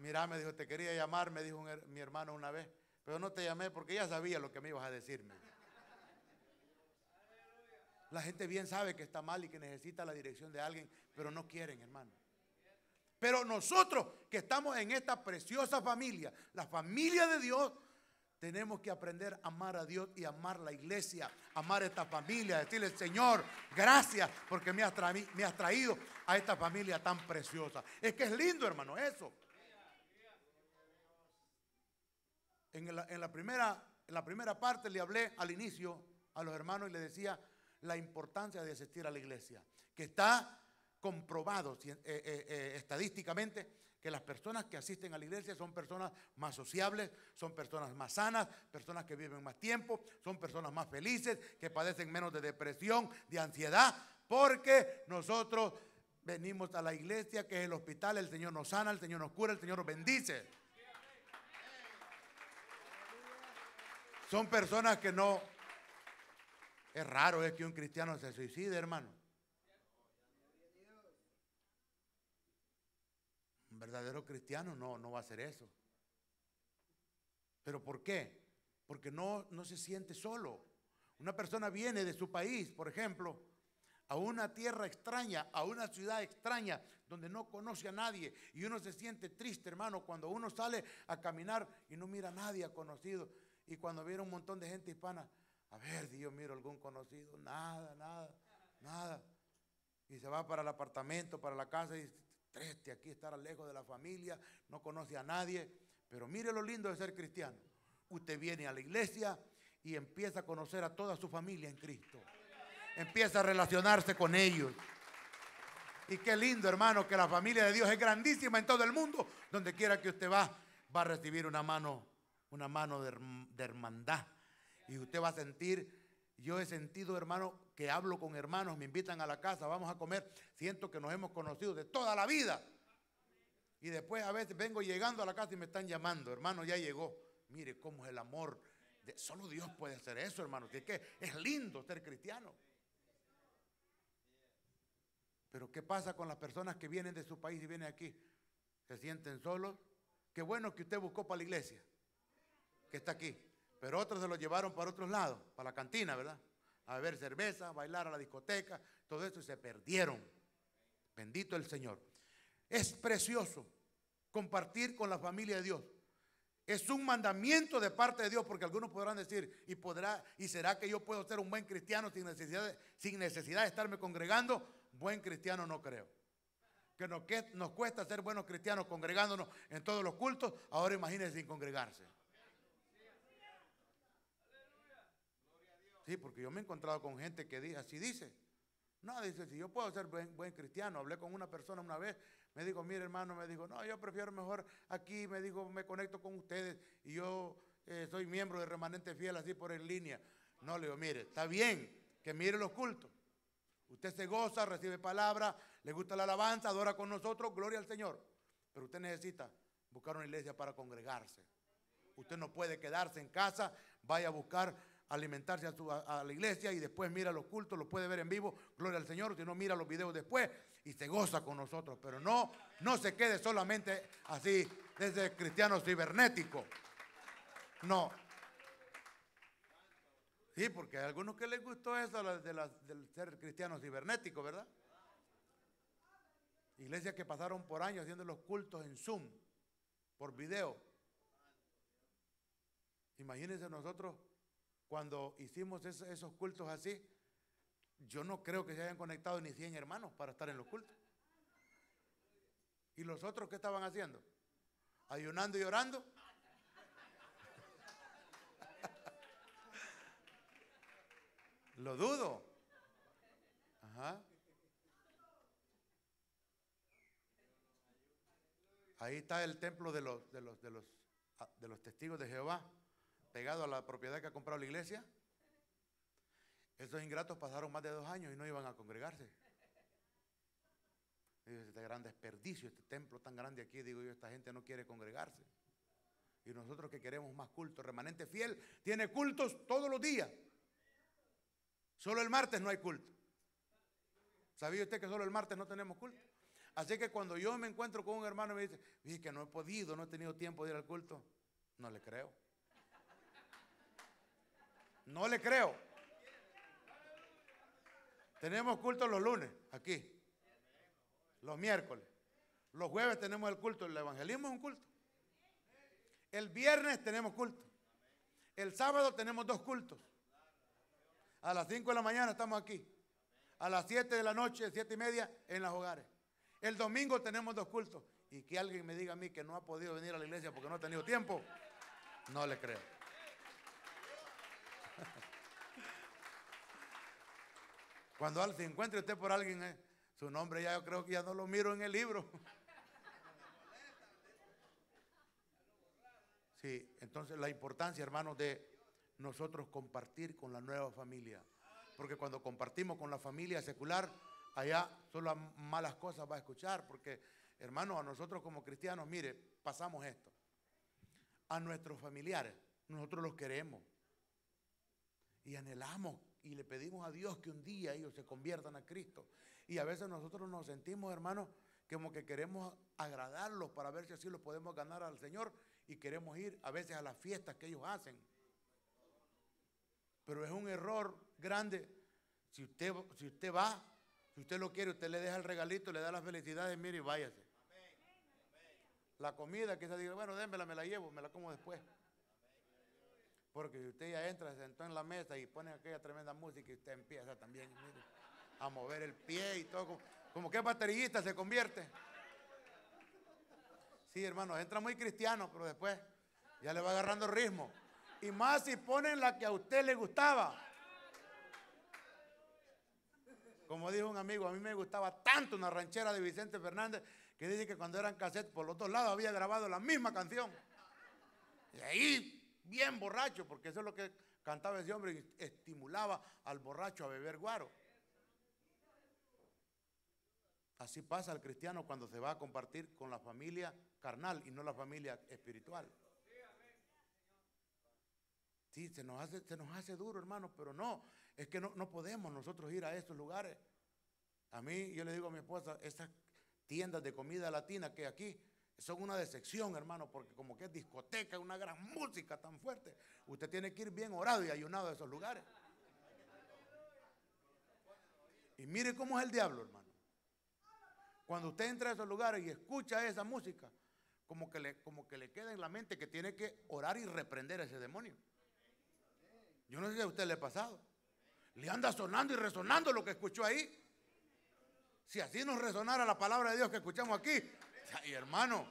Mirá, me dijo, te quería llamar, me dijo mi hermano una vez, pero no te llamé porque ya sabía lo que me ibas a decirme. La gente bien sabe que está mal y que necesita la dirección de alguien, pero no quieren, hermano. Pero nosotros que estamos en esta preciosa familia, la familia de Dios, tenemos que aprender a amar a Dios y amar la iglesia, amar esta familia, decirle, Señor, gracias porque me me has traído a esta familia tan preciosa. Es que es lindo, hermano, eso. en la, primera, parte le hablé al inicio a los hermanos y le decía la importancia de asistir a la iglesia, que está comprobado eh, eh, eh, estadísticamente que las personas que asisten a la iglesia son personas más sociables, son personas más sanas, personas que viven más tiempo, son personas más felices, que padecen menos de depresión, de ansiedad, porque nosotros venimos a la iglesia que es el hospital, el Señor nos sana, el Señor nos cura, el Señor nos bendice. Son personas que no... Es raro que un cristiano se suicide, hermano. Un verdadero cristiano no, no va a hacer eso. ¿Pero por qué? Porque no, no se siente solo. Una persona viene de su país, por ejemplo, a una tierra extraña, a una ciudad extraña, donde no conoce a nadie. Y uno se siente triste, hermano, cuando uno sale a caminar y no mira a nadie conocido. Y cuando vieron un montón de gente hispana, a ver, Dios, miro algún conocido, nada, nada, nada. Y se va para el apartamento, para la casa y dice, triste, aquí estar lejos de la familia, no conoce a nadie. Pero mire lo lindo de ser cristiano. Usted viene a la iglesia y empieza a conocer a toda su familia en Cristo. Empieza a relacionarse con ellos. Y qué lindo, hermano, que la familia de Dios es grandísima en todo el mundo. Donde quiera que usted va, va a recibir una mano una mano de, hermandad. Y usted va a sentir, yo he sentido, hermano, que hablo con hermanos, me invitan a la casa, vamos a comer. Siento que nos hemos conocido de toda la vida. Y después a veces vengo llegando a la casa y me están llamando, hermano, ya llegó. Mire cómo es el amor. De, solo Dios puede hacer eso, hermano. Que, que es lindo ser cristiano. Pero ¿qué pasa con las personas que vienen de su país y vienen aquí? ¿Se sienten solos? Qué bueno que usted buscó para la iglesia que está aquí. Pero otros se lo llevaron para otros lados, para la cantina, ¿verdad? A beber cerveza, bailar a la discoteca, todo eso y se perdieron. Bendito el Señor. Es precioso compartir con la familia de Dios. Es un mandamiento de parte de Dios, porque algunos podrán decir, y podrá, y será que yo puedo ser un buen cristiano sin necesidad de, sin necesidad de estarme congregando. Buen cristiano no creo. Que nos, que nos cuesta ser buenos cristianos congregándonos en todos los cultos, ahora imagínense sin congregarse. Sí, porque yo me he encontrado con gente que dice, así dice. No, dice, si yo puedo ser buen, cristiano, hablé con una persona una vez, me dijo, mire hermano, me dijo, no, yo prefiero mejor aquí, me dijo, me conecto con ustedes y yo eh, soy miembro de Remanente Fiel así por en línea. No, le digo, mire, está bien que mire los cultos. Usted se goza, recibe palabra, le gusta la alabanza, adora con nosotros, gloria al Señor. Pero usted necesita buscar una iglesia para congregarse. Usted no puede quedarse en casa, vaya a buscar alimentarse a, la iglesia y después mira los cultos, lo puede ver en vivo, gloria al Señor, si no mira los videos después y se goza con nosotros, pero no, no se quede solamente así desde cristiano cibernético, no. Sí, porque hay algunos que les gustó eso de del ser cristiano cibernético, ¿verdad? Iglesias que pasaron por años haciendo los cultos en Zoom, por video. Imagínense nosotros cuando hicimos esos cultos así, yo no creo que se hayan conectado ni 100 hermanos para estar en los cultos. ¿Y los otros qué estaban haciendo? ¿Ayunando y orando? [LAUGHS] Lo dudo. Ahí está el templo de los, de los, de los, ah, de los testigos de Jehová pegado a la propiedad que ha comprado la iglesia. Esos ingratos pasaron más de dos años y no iban a congregarse. este gran desperdicio, este templo tan grande aquí, digo yo, esta gente no quiere congregarse. Y nosotros que queremos más culto, remanente fiel, tiene cultos todos los días. Solo el martes no hay culto. ¿Sabía usted que solo el martes no tenemos culto? Así que cuando yo me encuentro con un hermano y me dice, dije que no he podido, no he tenido tiempo de ir al culto, no le creo. No le creo. Tenemos culto los lunes, aquí. Los miércoles. Los jueves tenemos el culto. El evangelismo es un culto. El viernes tenemos culto. El sábado tenemos dos cultos. A las 5 de la mañana estamos aquí. A las 7 de la noche, 7 y media, en los hogares. El domingo tenemos dos cultos. Y que alguien me diga a mí que no ha podido venir a la iglesia porque no ha tenido tiempo, no le creo. [LAUGHS] Cuando se encuentre usted por alguien, eh, su nombre ya yo creo que ya no lo miro en el libro. [LAUGHS] Sí, entonces la importancia, hermanos, de nosotros compartir con la nueva familia. Porque cuando compartimos con la familia secular, allá solo malas cosas va a escuchar. Porque, hermanos, a nosotros como cristianos, mire, pasamos esto. A nuestros familiares, nosotros los queremos. Y anhelamos y le pedimos a Dios que un día ellos se conviertan a Cristo. Y a veces nosotros nos sentimos, hermanos, como que queremos agradarlos para ver si así lo podemos ganar al Señor y queremos ir a veces a las fiestas que ellos hacen. Pero es un error grande. Si usted, si usted va, si usted lo quiere, usted le deja el regalito, le da las felicidades, mire y váyase. La comida, que se diga, bueno, démela, me la llevo, me la como después. Porque usted ya entra, se sentó en la mesa y pone aquella tremenda música y usted empieza también a mover el pie y todo, como, que baterillista se convierte. Sí, hermano, entra muy cristiano, pero después ya le va agarrando ritmo. Y más si ponen la que a usted le gustaba. Como dijo un amigo, a mí me gustaba tanto una ranchera de Vicente Fernández que dice que cuando eran cassette por los dos lados había grabado la misma canción. Y ahí bien borracho, porque eso es lo que cantaba ese hombre, y estimulaba al borracho a beber guaro. Así pasa al cristiano cuando se va a compartir con la familia carnal y no la familia espiritual. Sí, se nos hace, se nos hace duro, hermano, pero no, es que no, no podemos nosotros ir a estos lugares. A mí, yo le digo a mi esposa, esas tiendas de comida latina que aquí, son una decepción, hermano, porque como que es discoteca, una gran música tan fuerte. Usted tiene que ir bien orado y ayunado a esos lugares. Y mire cómo es el diablo, hermano. Cuando usted entra a esos lugares y escucha esa música, como que le, como que le queda en la mente que tiene que orar y reprender a ese demonio. Yo no sé si a usted le ha pasado. Le anda sonando y resonando lo que escuchó ahí. Si así nos resonara la palabra de Dios que escuchamos aquí, [LAUGHS] Y hermano,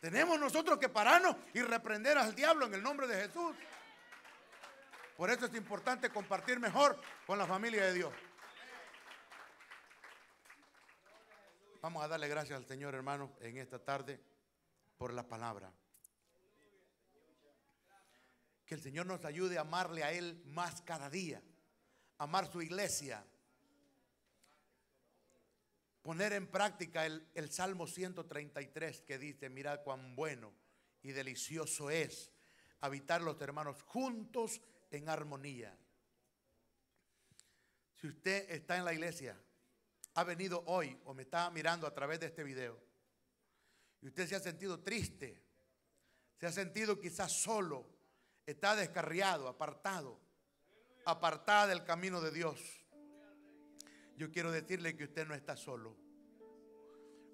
tenemos nosotros que pararnos y reprender al diablo en el nombre de Jesús. Por eso es importante compartir mejor con la familia de Dios. Vamos a darle gracias al Señor, hermano, en esta tarde por la palabra. Que el Señor nos ayude a amarle a Él más cada día, amar su iglesia, poner en práctica el, Salmo 133 que dice, mira cuán bueno y delicioso es habitar los hermanos juntos en armonía. Si usted está en la iglesia, ha venido hoy o me está mirando a través de este video y usted se ha sentido triste, se ha sentido quizás solo, está descarriado, apartado, apartada del camino de Dios yo quiero decirle que usted no está solo.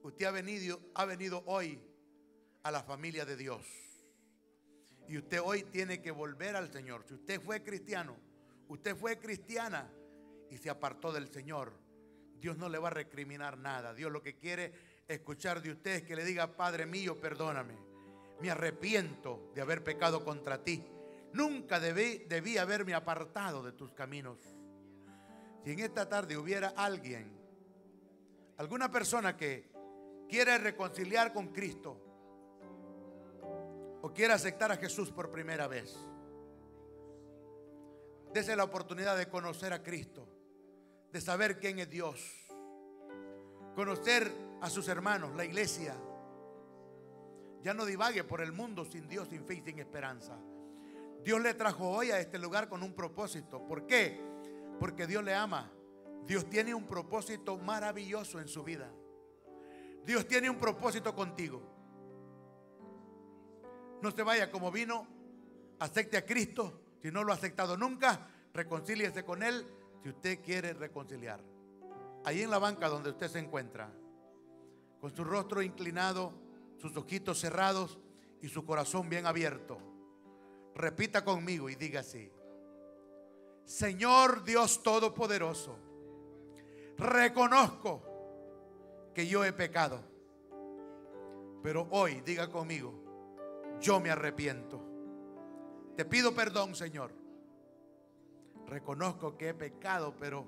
Usted ha venido, ha venido hoy a la familia de Dios. Y usted hoy tiene que volver al Señor. Si usted fue cristiano, usted fue cristiana y se apartó del Señor, Dios no le va a recriminar nada. Dios lo que quiere escuchar de usted es que le diga, Padre mío, perdóname. Me arrepiento de haber pecado contra ti. Nunca debí haberme apartado de tus caminos. Si en esta tarde hubiera alguien, alguna persona que quiere reconciliar con Cristo o quiere aceptar a Jesús por primera vez, dese la oportunidad de conocer a Cristo, de saber quién es Dios, conocer a sus hermanos, la iglesia. Ya no divague por el mundo sin Dios, sin fe y sin esperanza. Dios le trajo hoy a este lugar con un propósito. ¿Por qué? Porque Dios le ama. Dios tiene un propósito maravilloso en su vida. Dios tiene un propósito contigo. No se vaya como vino. Acepte a Cristo. Si no lo ha aceptado nunca, reconcíliese con Él si usted quiere reconciliar. Ahí en la banca donde usted se encuentra, con su rostro inclinado, sus ojitos cerrados y su corazón bien abierto, repita conmigo y diga así. Señor Dios Todopoderoso, reconozco que yo he pecado, pero hoy diga conmigo, yo me arrepiento. Te pido perdón, Señor. Reconozco que he pecado, pero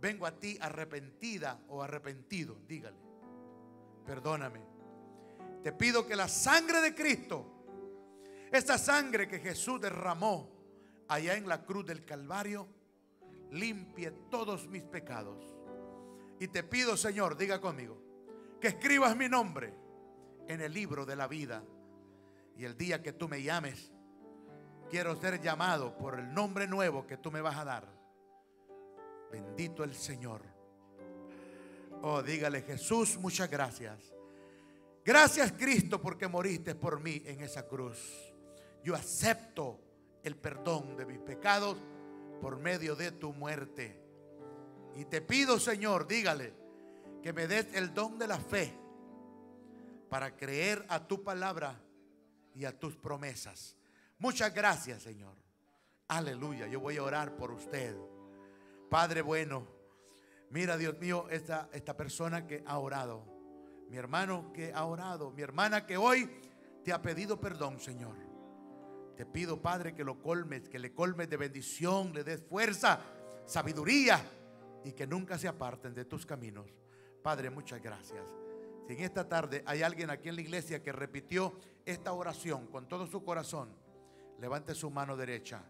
vengo a ti arrepentida o arrepentido, dígale. Perdóname. Te pido que la sangre de Cristo, esta sangre que Jesús derramó, allá en la cruz del Calvario, limpie todos mis pecados. Y te pido, Señor, diga conmigo, que escribas mi nombre en el libro de la vida. Y el día que tú me llames, quiero ser llamado por el nombre nuevo que tú me vas a dar. Bendito el Señor. Oh, dígale Jesús, muchas gracias. Gracias Cristo porque moriste por mí en esa cruz. Yo acepto el perdón de mis pecados por medio de tu muerte. Y te pido, Señor, dígale, que me des el don de la fe para creer a tu palabra y a tus promesas. Muchas gracias, Señor. Aleluya. Yo voy a orar por usted. Padre bueno, mira, Dios mío, esta, esta persona que ha orado, mi hermano que ha orado, mi hermana que hoy te ha pedido perdón, Señor. Te pido, Padre, que lo colmes, que le colmes de bendición, le des fuerza, sabiduría y que nunca se aparten de tus caminos. Padre, muchas gracias. Si en esta tarde hay alguien aquí en la iglesia que repitió esta oración con todo su corazón, levante su mano derecha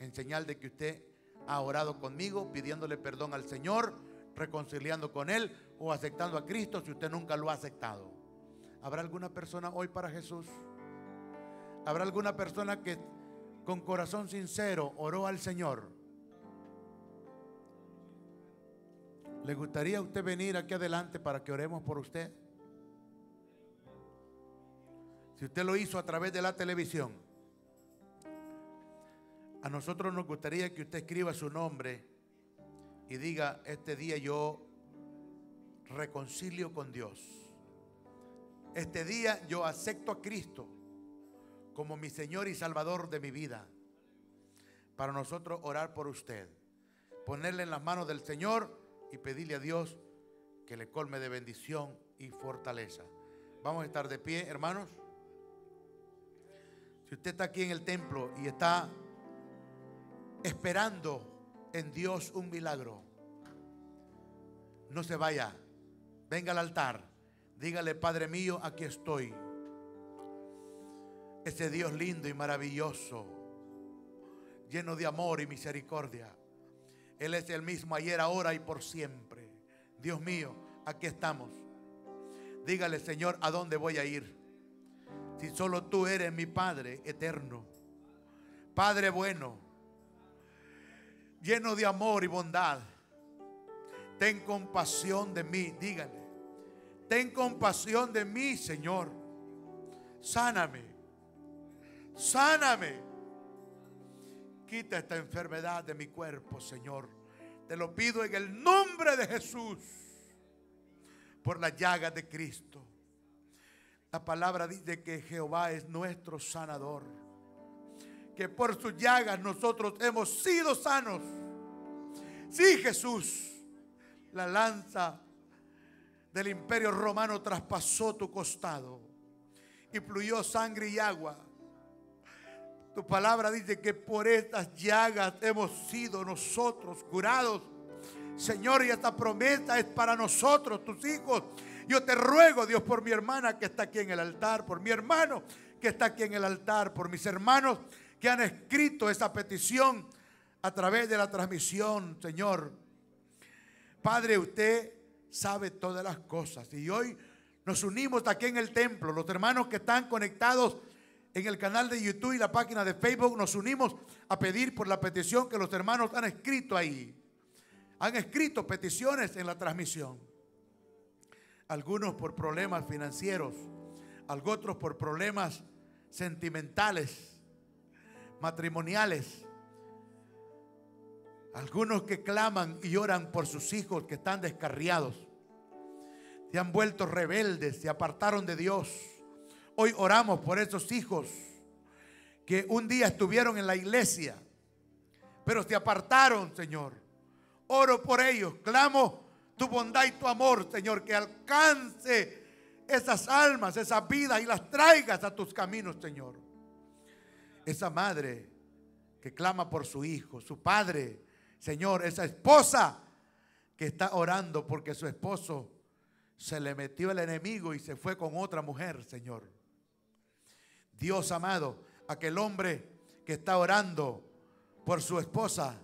en señal de que usted ha orado conmigo, pidiéndole perdón al Señor, reconciliando con Él o aceptando a Cristo si usted nunca lo ha aceptado. ¿Habrá alguna persona hoy para Jesús? Habrá alguna persona que con corazón sincero oró al Señor. ¿Le gustaría a usted venir aquí adelante para que oremos por usted? Si usted lo hizo a través de la televisión, a nosotros nos gustaría que usted escriba su nombre y diga, este día yo reconcilio con Dios. Este día yo acepto a Cristo como mi Señor y Salvador de mi vida. Para nosotros orar por usted, ponerle en las manos del Señor y pedirle a Dios que le colme de bendición y fortaleza. Vamos a estar de pie, hermanos. Si usted está aquí en el templo y está esperando en Dios un milagro, no se vaya. Venga al altar. Dígale, Padre mío, aquí estoy. Ese Dios lindo y maravilloso, lleno de amor y misericordia. Él es el mismo ayer, ahora y por siempre. Dios mío, aquí estamos. Dígale, Señor, ¿a dónde voy a ir? Si solo tú eres mi Padre eterno. Padre bueno, lleno de amor y bondad. Ten compasión de mí, dígale. Ten compasión de mí, Señor. Sáname. Sáname. Quita esta enfermedad de mi cuerpo, Señor. Te lo pido en el nombre de Jesús. Por la llaga de Cristo. La palabra dice que Jehová es nuestro sanador. Que por sus llagas nosotros hemos sido sanos. Sí, Jesús. La lanza del imperio romano traspasó tu costado y fluyó sangre y agua tu palabra dice que por estas llagas hemos sido nosotros curados. Señor, y esta promesa es para nosotros, tus hijos. Yo te ruego, Dios, por mi hermana que está aquí en el altar, por mi hermano que está aquí en el altar, por mis hermanos que han escrito esta petición a través de la transmisión, Señor. Padre, usted sabe todas las cosas y hoy nos unimos aquí en el templo, los hermanos que están conectados en el canal de YouTube y la página de Facebook nos unimos a pedir por la petición que los hermanos han escrito ahí. Han escrito peticiones en la transmisión. Algunos por problemas financieros, otros por problemas sentimentales, matrimoniales. Algunos que claman y lloran por sus hijos que están descarriados. Se han vuelto rebeldes, se apartaron de Dios Hoy oramos por esos hijos que un día estuvieron en la iglesia, pero se apartaron, Señor. Oro por ellos, clamo tu bondad y tu amor, Señor, que alcance esas almas, esas vidas y las traigas a tus caminos, Señor. Esa madre que clama por su hijo, su padre, Señor, esa esposa que está orando porque su esposo se le metió el enemigo y se fue con otra mujer, Señor. Dios amado, aquel hombre que está orando por su esposa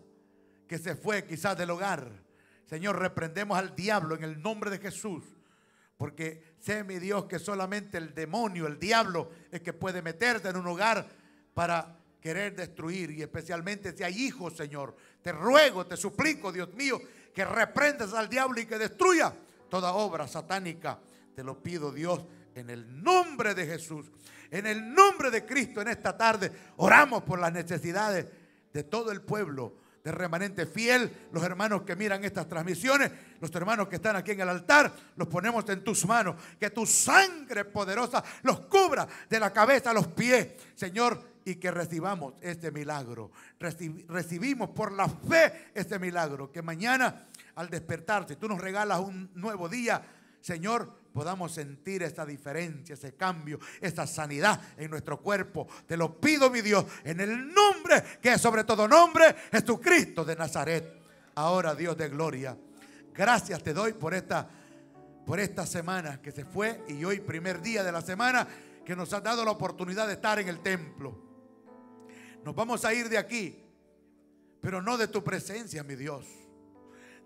que se fue quizás del hogar. Señor, reprendemos al diablo en el nombre de Jesús. Porque sé, mi Dios, que solamente el demonio, el diablo, es que puede meterte en un hogar para querer destruir. Y especialmente si hay hijos, Señor. Te ruego, te suplico, Dios mío, que reprendas al diablo y que destruya toda obra satánica. Te lo pido, Dios, en el nombre de Jesús. En el nombre de Cristo en esta tarde oramos por las necesidades de todo el pueblo, de remanente fiel, los hermanos que miran estas transmisiones, los hermanos que están aquí en el altar, los ponemos en tus manos. Que tu sangre poderosa los cubra de la cabeza a los pies, Señor. Y que recibamos este milagro. recibimos por la fe este milagro. Que mañana al despertarse tú nos regalas un nuevo día Señor, podamos sentir esta diferencia, ese cambio, esta sanidad en nuestro cuerpo. Te lo pido, mi Dios, en el nombre que es sobre todo nombre, Jesucristo de Nazaret. Ahora, Dios de gloria, gracias te doy por esta, por esta semana que se fue y hoy, primer día de la semana, que nos has dado la oportunidad de estar en el templo. Nos vamos a ir de aquí, pero no de tu presencia, mi Dios.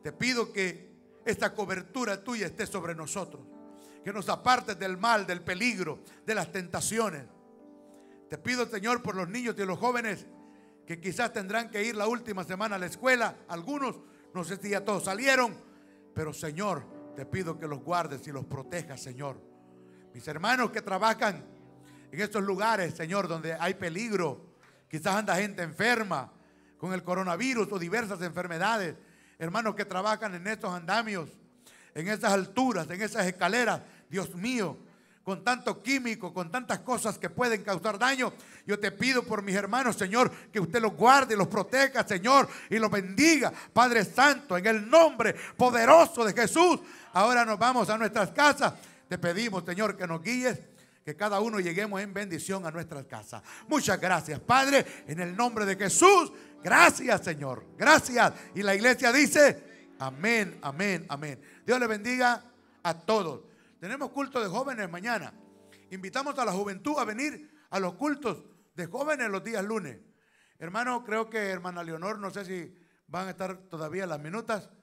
Te pido que esta cobertura tuya esté sobre nosotros. Que nos apartes del mal, del peligro, de las tentaciones. Te pido, Señor, por los niños y los jóvenes que quizás tendrán que ir la última semana a la escuela. Algunos, no sé si ya todos salieron. Pero, Señor, te pido que los guardes y los protejas, Señor. Mis hermanos que trabajan en estos lugares, Señor, donde hay peligro. Quizás anda gente enferma con el coronavirus o diversas enfermedades hermanos que trabajan en estos andamios, en esas alturas, en esas escaleras. Dios mío, con tanto químico, con tantas cosas que pueden causar daño. Yo te pido por mis hermanos, Señor, que usted los guarde, los proteja, Señor, y los bendiga, Padre Santo, en el nombre poderoso de Jesús. Ahora nos vamos a nuestras casas. Te pedimos, Señor, que nos guíes, que cada uno lleguemos en bendición a nuestras casas. Muchas gracias, Padre, en el nombre de Jesús. Gracias, Señor. Gracias. Y la iglesia dice, amén, amén, amén. Dios le bendiga a todos. Tenemos culto de jóvenes mañana. Invitamos a la juventud a venir a los cultos de jóvenes los días lunes. Hermano, creo que hermana Leonor, no sé si van a estar todavía las minutas.